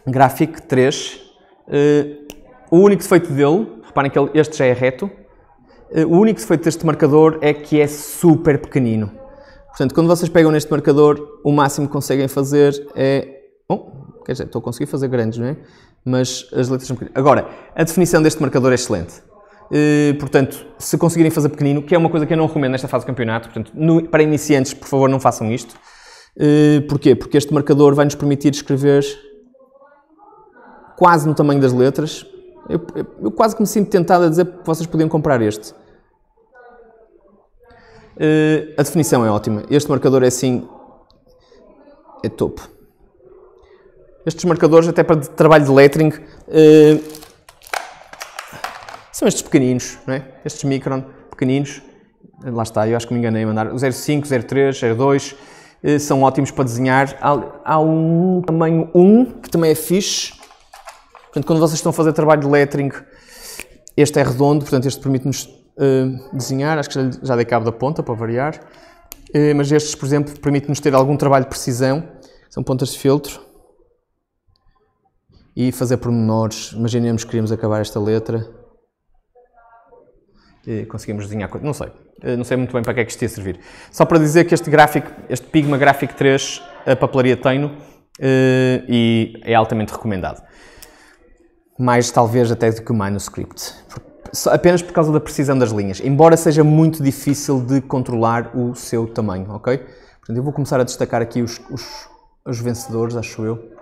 S1: Graphic 3 o único defeito dele, reparem que este já é reto, eh, o único defeito deste marcador é que é super pequenino. Portanto, quando vocês pegam neste marcador, o máximo que conseguem fazer é... Bom, oh, quer dizer, estou a conseguir fazer grandes, não é? Mas as letras são pequenas. Agora, a definição deste marcador é excelente. Eh, portanto, se conseguirem fazer pequenino, que é uma coisa que eu não recomendo nesta fase do campeonato, portanto, no, para iniciantes, por favor, não façam isto. Eh, porquê? Porque este marcador vai nos permitir escrever quase no tamanho das letras, eu, eu, eu quase que me sinto tentado a dizer que vocês podiam comprar este. Uh, a definição é ótima. Este marcador é assim. É topo. Estes marcadores, até para trabalho de lettering, uh, são estes pequeninos, não é? Estes micron pequeninos. Lá está, eu acho que me enganei a mandar. O 05, 03, 02 uh, são ótimos para desenhar. Há, há um tamanho 1 que também é fixe. Portanto, quando vocês estão a fazer trabalho de lettering, este é redondo, portanto este permite-nos uh, desenhar, acho que já, já dei cabo da ponta para variar, uh, mas estes, por exemplo, permite-nos ter algum trabalho de precisão, são pontas de filtro, e fazer pormenores, imaginemos que queríamos acabar esta letra, e conseguimos desenhar não sei, eh, não sei muito bem para que é que isto ia servir. Só para dizer que este gráfico, este Pigma Graphic 3, a papelaria tem-no, e é altamente recomendado mais talvez até do que o manuscript, apenas por causa da precisão das linhas, embora seja muito difícil de controlar o seu tamanho, ok? Portanto, eu vou começar a destacar aqui os, os, os vencedores, acho eu.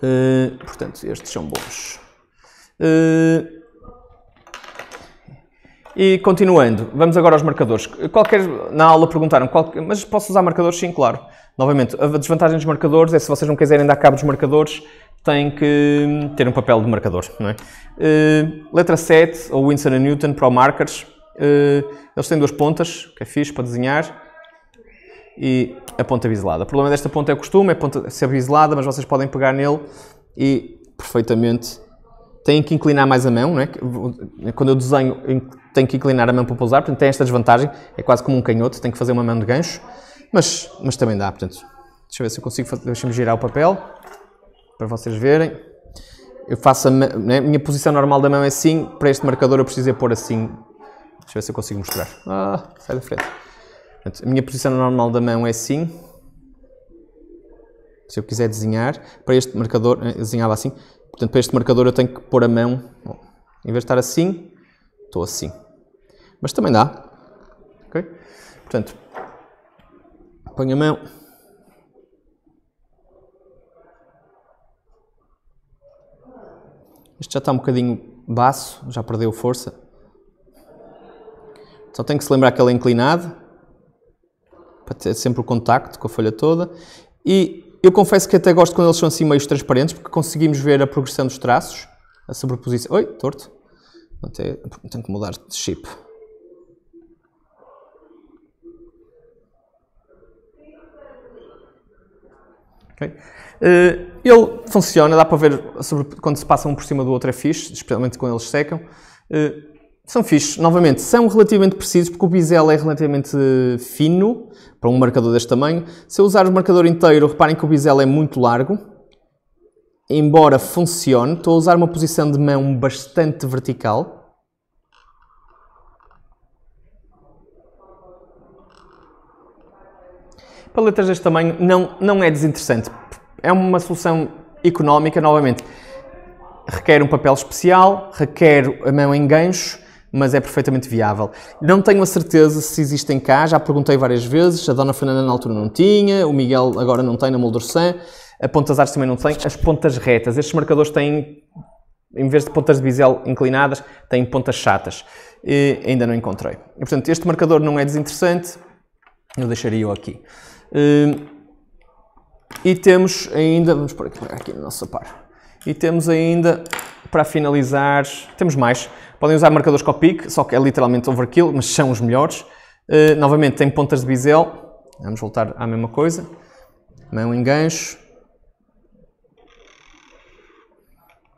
S1: Uh, portanto, estes são bons. Uh, e continuando, vamos agora aos marcadores. Qualquer, na aula perguntaram, qual, mas posso usar marcadores? Sim, claro. Novamente, a desvantagem dos marcadores é se vocês não quiserem dar cabo dos marcadores, tem que ter um papel de marcador. É? Uh, letra 7, ou Winsor Newton, Pro Markers, uh, eles têm duas pontas, que é fixe para desenhar, e a ponta biselada. O problema desta ponta é o costume, é ponta ser biselada, mas vocês podem pegar nele e perfeitamente têm que inclinar mais a mão, não é? quando eu desenho tenho que inclinar a mão para pousar, portanto tem esta desvantagem, é quase como um canhoto, tem que fazer uma mão de gancho, mas, mas também dá, portanto, deixa eu ver se eu consigo, deixa-me girar o papel, para vocês verem. Eu faço a, né? minha posição normal da mão é assim, para este marcador eu preciso é pôr assim. Deixa eu ver se eu consigo mostrar. Ah, sai da frente. Portanto, a minha posição normal da mão é assim. Se eu quiser desenhar, para este marcador, eu eh, desenhava assim. Portanto, para este marcador eu tenho que pôr a mão, em vez de estar assim, estou assim. Mas também dá. Ok? Portanto, ponho a mão. Isto já está um bocadinho baço, já perdeu força. Só tem que se lembrar que ele é inclinado, para ter sempre o contacto com a folha toda. E eu confesso que até gosto quando eles são assim meio transparentes, porque conseguimos ver a progressão dos traços, a sobreposição... Oi, torto. Tenho que mudar de chip. Okay? Uh, ele funciona, dá para ver sobre, quando se passa um por cima do outro é fixe, especialmente quando eles secam. Uh, são fixos, novamente, são relativamente precisos porque o bisel é relativamente fino para um marcador deste tamanho. Se eu usar o marcador inteiro, reparem que o bisel é muito largo, embora funcione. Estou a usar uma posição de mão bastante vertical, paletas deste tamanho não, não é desinteressante. É uma solução económica, novamente. Requer um papel especial, requer a mão em gancho, mas é perfeitamente viável. Não tenho a certeza se existem cá, já perguntei várias vezes, a Dona Fernanda na altura não tinha, o Miguel agora não tem na Moldorçã, a Pontas Artes também não tem, as pontas retas. Estes marcadores têm, em vez de pontas de bisel inclinadas, têm pontas chatas. E ainda não encontrei. E, portanto, este marcador não é desinteressante, eu deixaria-o aqui. Hum, e temos ainda, vamos por aqui, aqui no nosso par. E temos ainda, para finalizar, temos mais. Podem usar marcadores Copic, só que é literalmente overkill, mas são os melhores. Hum, novamente, tem pontas de bisel. Vamos voltar à mesma coisa. Mão em gancho.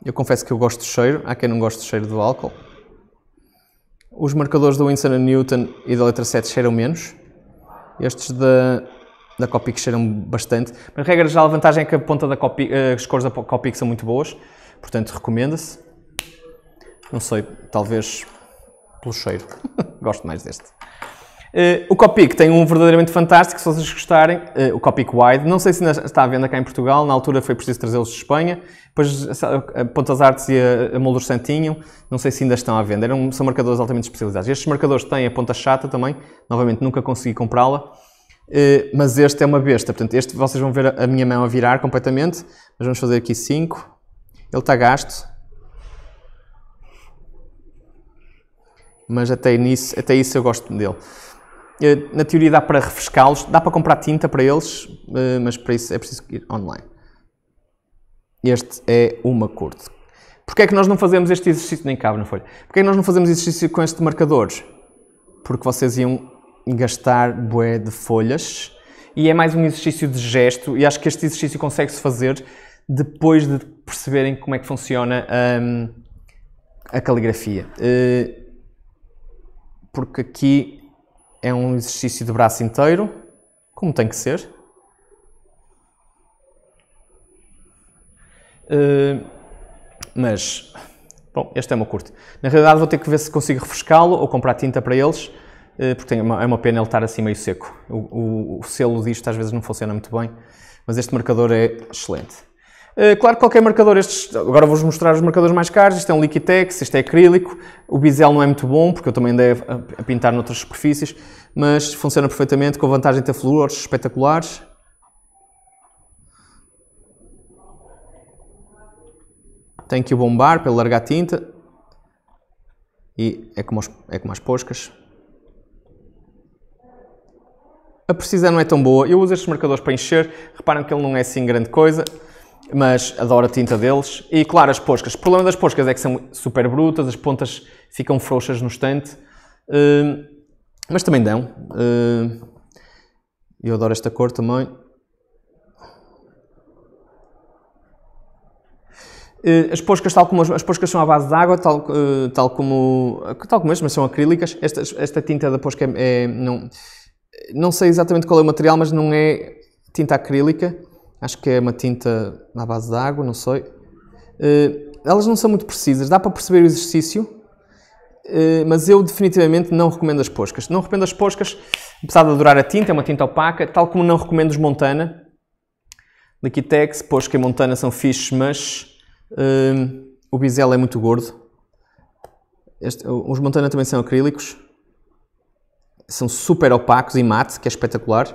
S1: Eu confesso que eu gosto do cheiro. Há quem não goste do cheiro do álcool. Os marcadores do Winston Newton e da letra 7 cheiram menos. Estes da da Copic cheiram bastante. Mas, regra geral, a vantagem é que a ponta da Copic, as eh, cores da Copic são muito boas, portanto, recomenda-se. Não sei, talvez pelo cheiro. Gosto mais deste. Uh, o Copic tem um verdadeiramente fantástico, se vocês gostarem, uh, o Copic Wide. Não sei se ainda está à venda cá em Portugal, na altura foi preciso trazê-los de Espanha. Depois a Pontas Artes e a, a Moldur Santinho, não sei se ainda estão à venda. Eram, são marcadores altamente especializados. Estes marcadores têm a ponta chata também, novamente nunca consegui comprá-la. Eh, mas este é uma besta. Portanto, este vocês vão ver a minha mão a virar completamente. Mas vamos fazer aqui 5. Ele está gasto. Mas até, nisso, até isso eu gosto dele. Eh, na teoria dá para refrescá-los, dá para comprar tinta para eles, eh, mas para isso é preciso ir online. Este é uma curto. Porquê é que nós não fazemos este exercício? Nem cabe na folha. Porquê é que nós não fazemos exercício com este marcadores? Porque vocês iam gastar bué de folhas. E é mais um exercício de gesto, e acho que este exercício consegue-se fazer depois de perceberem como é que funciona hum, a caligrafia. Eh, porque aqui é um exercício de braço inteiro, como tem que ser. Eh, mas, bom, este é o meu curto. Na realidade vou ter que ver se consigo refrescá-lo ou comprar tinta para eles, eh, porque tem uma, é uma pena ele estar assim meio seco. O, o, o selo disto às vezes não funciona muito bem, mas este marcador é excelente. Eh, claro que qualquer marcador, estes, agora vou-vos mostrar os marcadores mais caros, isto é um Liquitex, isto é acrílico, o bisel não é muito bom, porque eu também andei a pintar noutras superfícies, mas funciona perfeitamente, com vantagem de ter flores espetaculares, tem que o bombar para largar tinta e é como, as, é como as poscas. A precisão não é tão boa. Eu uso estes marcadores para encher. Reparam que ele não é assim grande coisa, mas adoro a tinta deles. E claro, as poscas. O problema das poscas é que são super brutas, as pontas ficam frouxas no estante. Uh, mas também dão. Uh, eu adoro esta cor também. Hum, as poscas, tal como as, as poscas são à base de água, tal, tal como, tal como as mas são acrílicas. Esta, esta tinta da posca é, é não, não sei exatamente qual é o material, mas não é tinta acrílica. Acho que é uma tinta na base de água, não sei. Uh, elas não são muito precisas, dá para perceber o exercício, uh, mas eu definitivamente não recomendo as poscas. Não recomendo as poscas, apesar de adorar a tinta, é uma tinta opaca, tal como não recomendo os Montana. Liquitex, posca e Montana são fixes, mas uh, o bisel é muito gordo. Este, os Montana também são acrílicos são super opacos e mate, que é espetacular,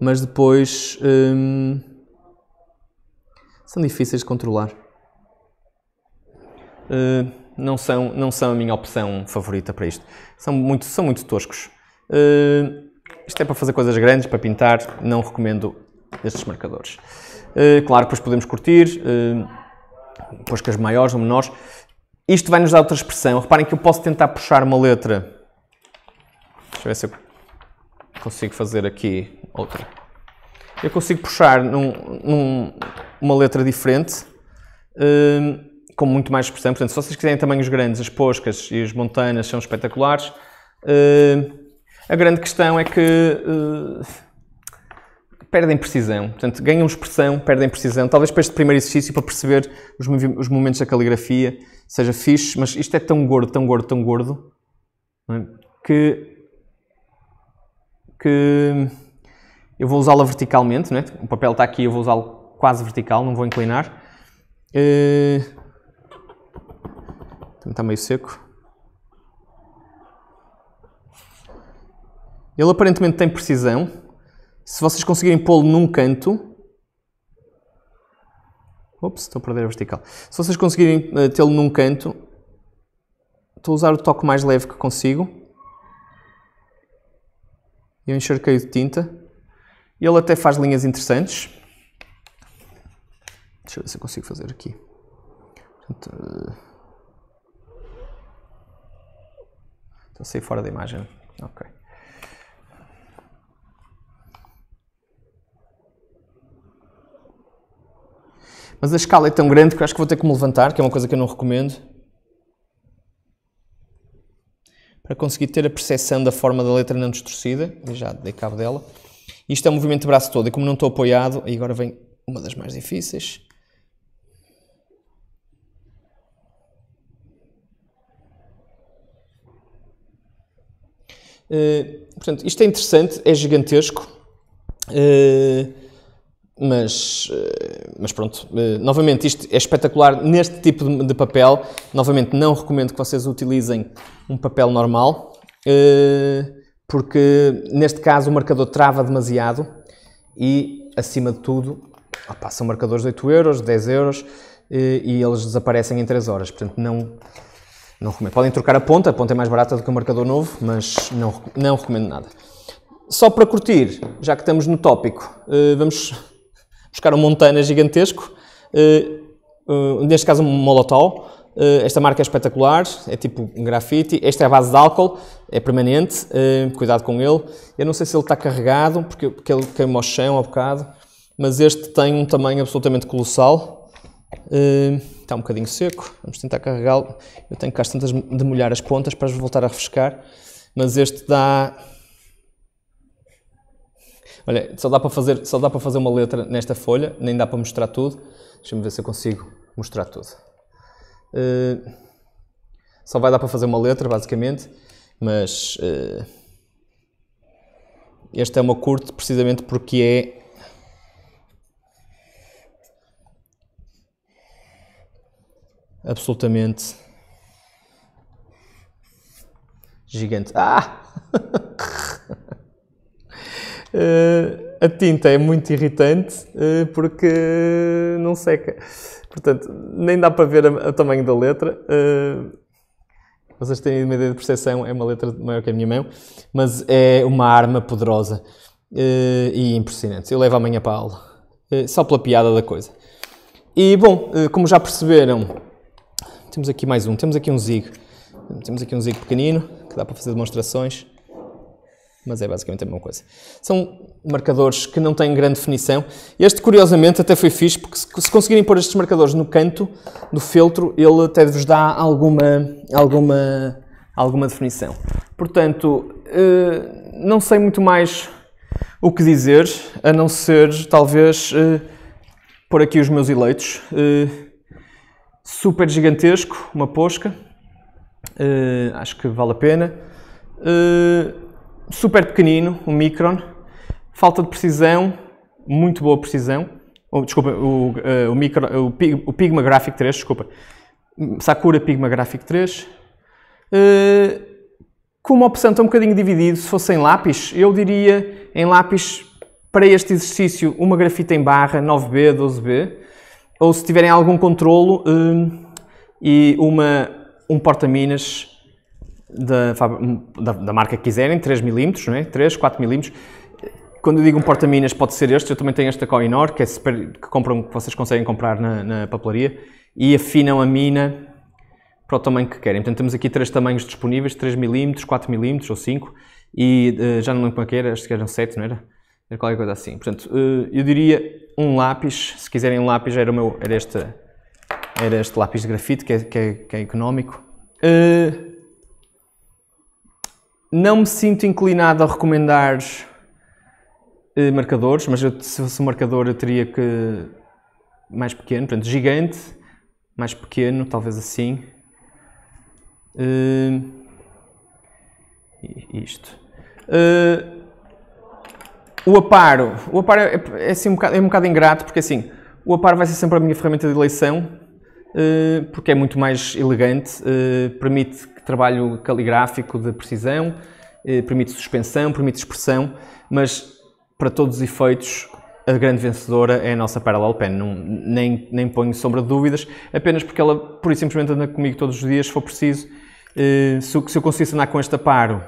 S1: mas depois hum, são difíceis de controlar. Uh, não, são, não são a minha opção favorita para isto. São muito, são muito toscos. Uh, isto é para fazer coisas grandes, para pintar, não recomendo estes marcadores. Uh, claro, depois podemos curtir, depois com as maiores ou menores. Isto vai nos dar outra expressão. Reparem que eu posso tentar puxar uma letra Deixa eu ver se eu consigo fazer aqui outra. Eu consigo puxar num, num, uma letra diferente, hum, com muito mais expressão. Portanto, se vocês quiserem tamanhos grandes, as poscas e as montanas são espetaculares. Hum, a grande questão é que hum, perdem precisão. Portanto, ganham expressão, perdem precisão. Talvez para este primeiro exercício, para perceber os, os momentos da caligrafia, seja fixe, mas isto é tão gordo, tão gordo, tão gordo, é? que eu vou usá-la verticalmente, né? o papel está aqui, eu vou usá-lo quase vertical, não vou inclinar. Uh... Está meio seco. Ele aparentemente tem precisão. Se vocês conseguirem pô-lo num canto... Ops, estou a perder a vertical. Se vocês conseguirem eh, tê-lo num canto, estou a usar o toque mais leve que consigo. Eu encharquei de tinta. Ele até faz linhas interessantes. Deixa eu ver se eu consigo fazer aqui. Portanto, eh, estou a sair fora da imagem. Ok. Mas a escala é tão grande que eu acho que vou ter que me levantar, que é uma coisa que eu não recomendo. para conseguir ter a percepção da forma da letra não distorcida, já dei cabo dela. Isto é um movimento de braço todo, e como não estou apoiado, e agora vem uma das mais difíceis. Uh, portanto, isto é interessante, é gigantesco. Uh, mas, eh, mas pronto, eh, novamente, isto é espetacular neste tipo de, papel. Novamente, não recomendo que vocês utilizem um papel normal, eh, porque neste caso o marcador trava demasiado e, acima de tudo, opa, são marcadores de 8 euros, 10 euros e eles desaparecem em 3 horas. Portanto, não, não recomendo. Podem trocar a ponta, a ponta é mais barata do que o um marcador novo, mas não, não recomendo nada. Só para curtir, já que estamos no tópico, vamos buscar um Montana gigantesco, eh, eh, neste caso um Molotov. Eh, esta marca é espetacular, é tipo um grafite. Esta é a base de álcool, é permanente, cuidado com ele. Eu não sei se ele está carregado, porque, porque ele queima o chão há um bocado, mas este tem um tamanho absolutamente colossal. está um bocadinho seco, vamos tentar carregá-lo. Eu tenho cá as tantas de molhar as pontas para as voltar a refrescar, mas este dá Olha, só dá para fazer, só dá para fazer uma letra nesta folha, nem dá para mostrar tudo. Deixa-me ver se eu consigo mostrar tudo. Uh, só vai dar para fazer uma letra, basicamente, mas uh, este é uma curto precisamente porque é absolutamente gigante. Ah! Uh, a tinta é muito irritante uh, porque não seca. Portanto, nem dá para ver o tamanho da letra. Uh, vocês têm uma ideia de percepção, é uma letra maior que a minha mão, mas é uma arma poderosa e impressionante. Eu levo amanhã para a aula, só pela piada da coisa. E bom, como já perceberam, temos aqui mais um, temos aqui um zig, temos aqui um zig pequenino que dá para fazer demonstrações mas é basicamente a mesma coisa. São marcadores que não têm grande definição. Este, curiosamente, até foi fixe, porque se conseguirem pôr estes marcadores no canto do feltro, ele até vos dá alguma, alguma, alguma definição. Portanto, eh, não sei muito mais o que dizer, a não ser, talvez, eh, pôr aqui os meus eleitos. Eh, super gigantesco, uma posca. acho que vale a pena. Uh, super pequenino, um micron, falta de precisão, muito boa precisão, oh, desculpa, o, eh, o, micro, o, Pigma Graphic 3, desculpa, Sakura Pigma Graphic 3, uh, eh, com uma opção tão um bocadinho dividido, se fosse em lápis, eu diria em lápis para este exercício uma grafita em barra 9B, 12B, ou se tiverem algum controlo uh, e uma, um porta-minas da, da, da marca que quiserem, 3mm, não é? 3, 4mm. Quando eu digo um porta-minas pode ser este, eu também tenho esta Coinor, que, é super, que, compram, que vocês conseguem comprar na, na papelaria, e afinam a mina para o tamanho que querem. Portanto, temos aqui três tamanhos disponíveis, 3mm, 4mm ou 5 e uh, já não lembro como é que era, acho que eram 7, não era? Era qualquer coisa assim. Portanto, uh, eu diria um lápis, se quiserem um lápis era, o meu, era, este, era este lápis de grafite, que é, que é, que é económico. Uh, não me sinto inclinado a recomendar eh, marcadores, mas eu, se fosse um marcador eu teria que mais pequeno, portanto gigante, mais pequeno, talvez assim. Uh, isto. Uh, o aparo. O aparo é, é, é assim, um bocado, é um bocado ingrato, porque assim, o aparo vai ser sempre a minha ferramenta de eleição, uh, porque é muito mais elegante, permite trabalho caligráfico de precisão, eh, permite suspensão, permite expressão, mas para todos os efeitos a grande vencedora é a nossa Parallel Pen, Não, nem, nem ponho sombra de dúvidas, apenas porque ela por e simplesmente anda comigo todos os dias, se for preciso. Eh, se eu conseguisse andar com este aparo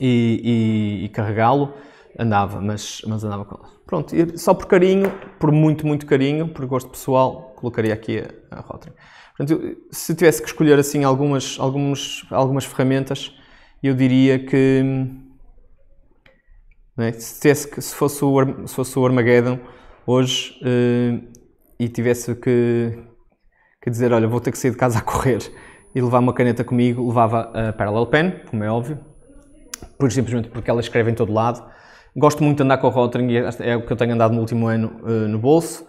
S1: e, e, e carregá-lo, andava, mas, mas andava com ela. Pronto, só por carinho, por muito, muito carinho, por gosto pessoal, colocaria aqui a, a Portanto, se tivesse que escolher assim algumas, algumas, algumas ferramentas, eu diria que é? se, tivesse, se, fosse o, se fosse o Armageddon hoje eh, e tivesse que, que dizer, olha, vou ter que sair de casa a correr e levar uma caneta comigo, levava a Parallel Pen, como é óbvio, por simplesmente porque ela escreve em todo lado Gosto muito de andar com o Rotring, é o que eu tenho andado no último ano uh, no bolso,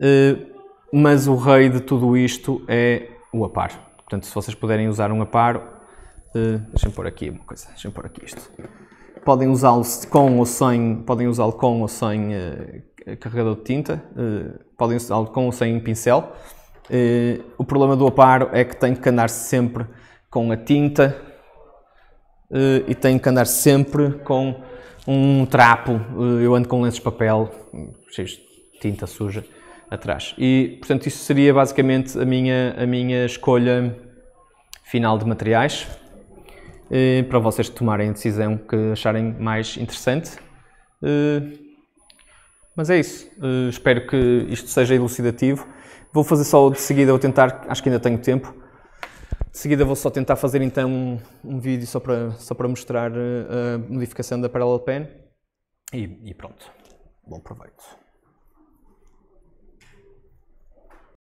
S1: uh, mas o rei de tudo isto é o apar. Portanto, se vocês puderem usar um apar, uh, eh, deixem-me pôr aqui uma coisa, deixem pôr aqui isto. Podem usá-lo com ou sem, podem usá-lo com ou sem uh, carregador de tinta, podem usá-lo com ou sem pincel. o problema do aparo é que tem que andar sempre com a tinta e tem que andar sempre com um trapo, eh, eu ando com lenços de papel, cheios de tinta suja atrás. E, portanto, isso seria basicamente a minha, a minha escolha final de materiais, eh, para vocês tomarem a decisão que acharem mais interessante. Eh, mas é isso, espero que isto seja elucidativo. Vou fazer só de seguida, vou tentar, acho que ainda tenho tempo, de seguida vou só tentar fazer então um, um vídeo só para, só para mostrar eh, a modificação da Parallel Pen e, e pronto. Bom proveito.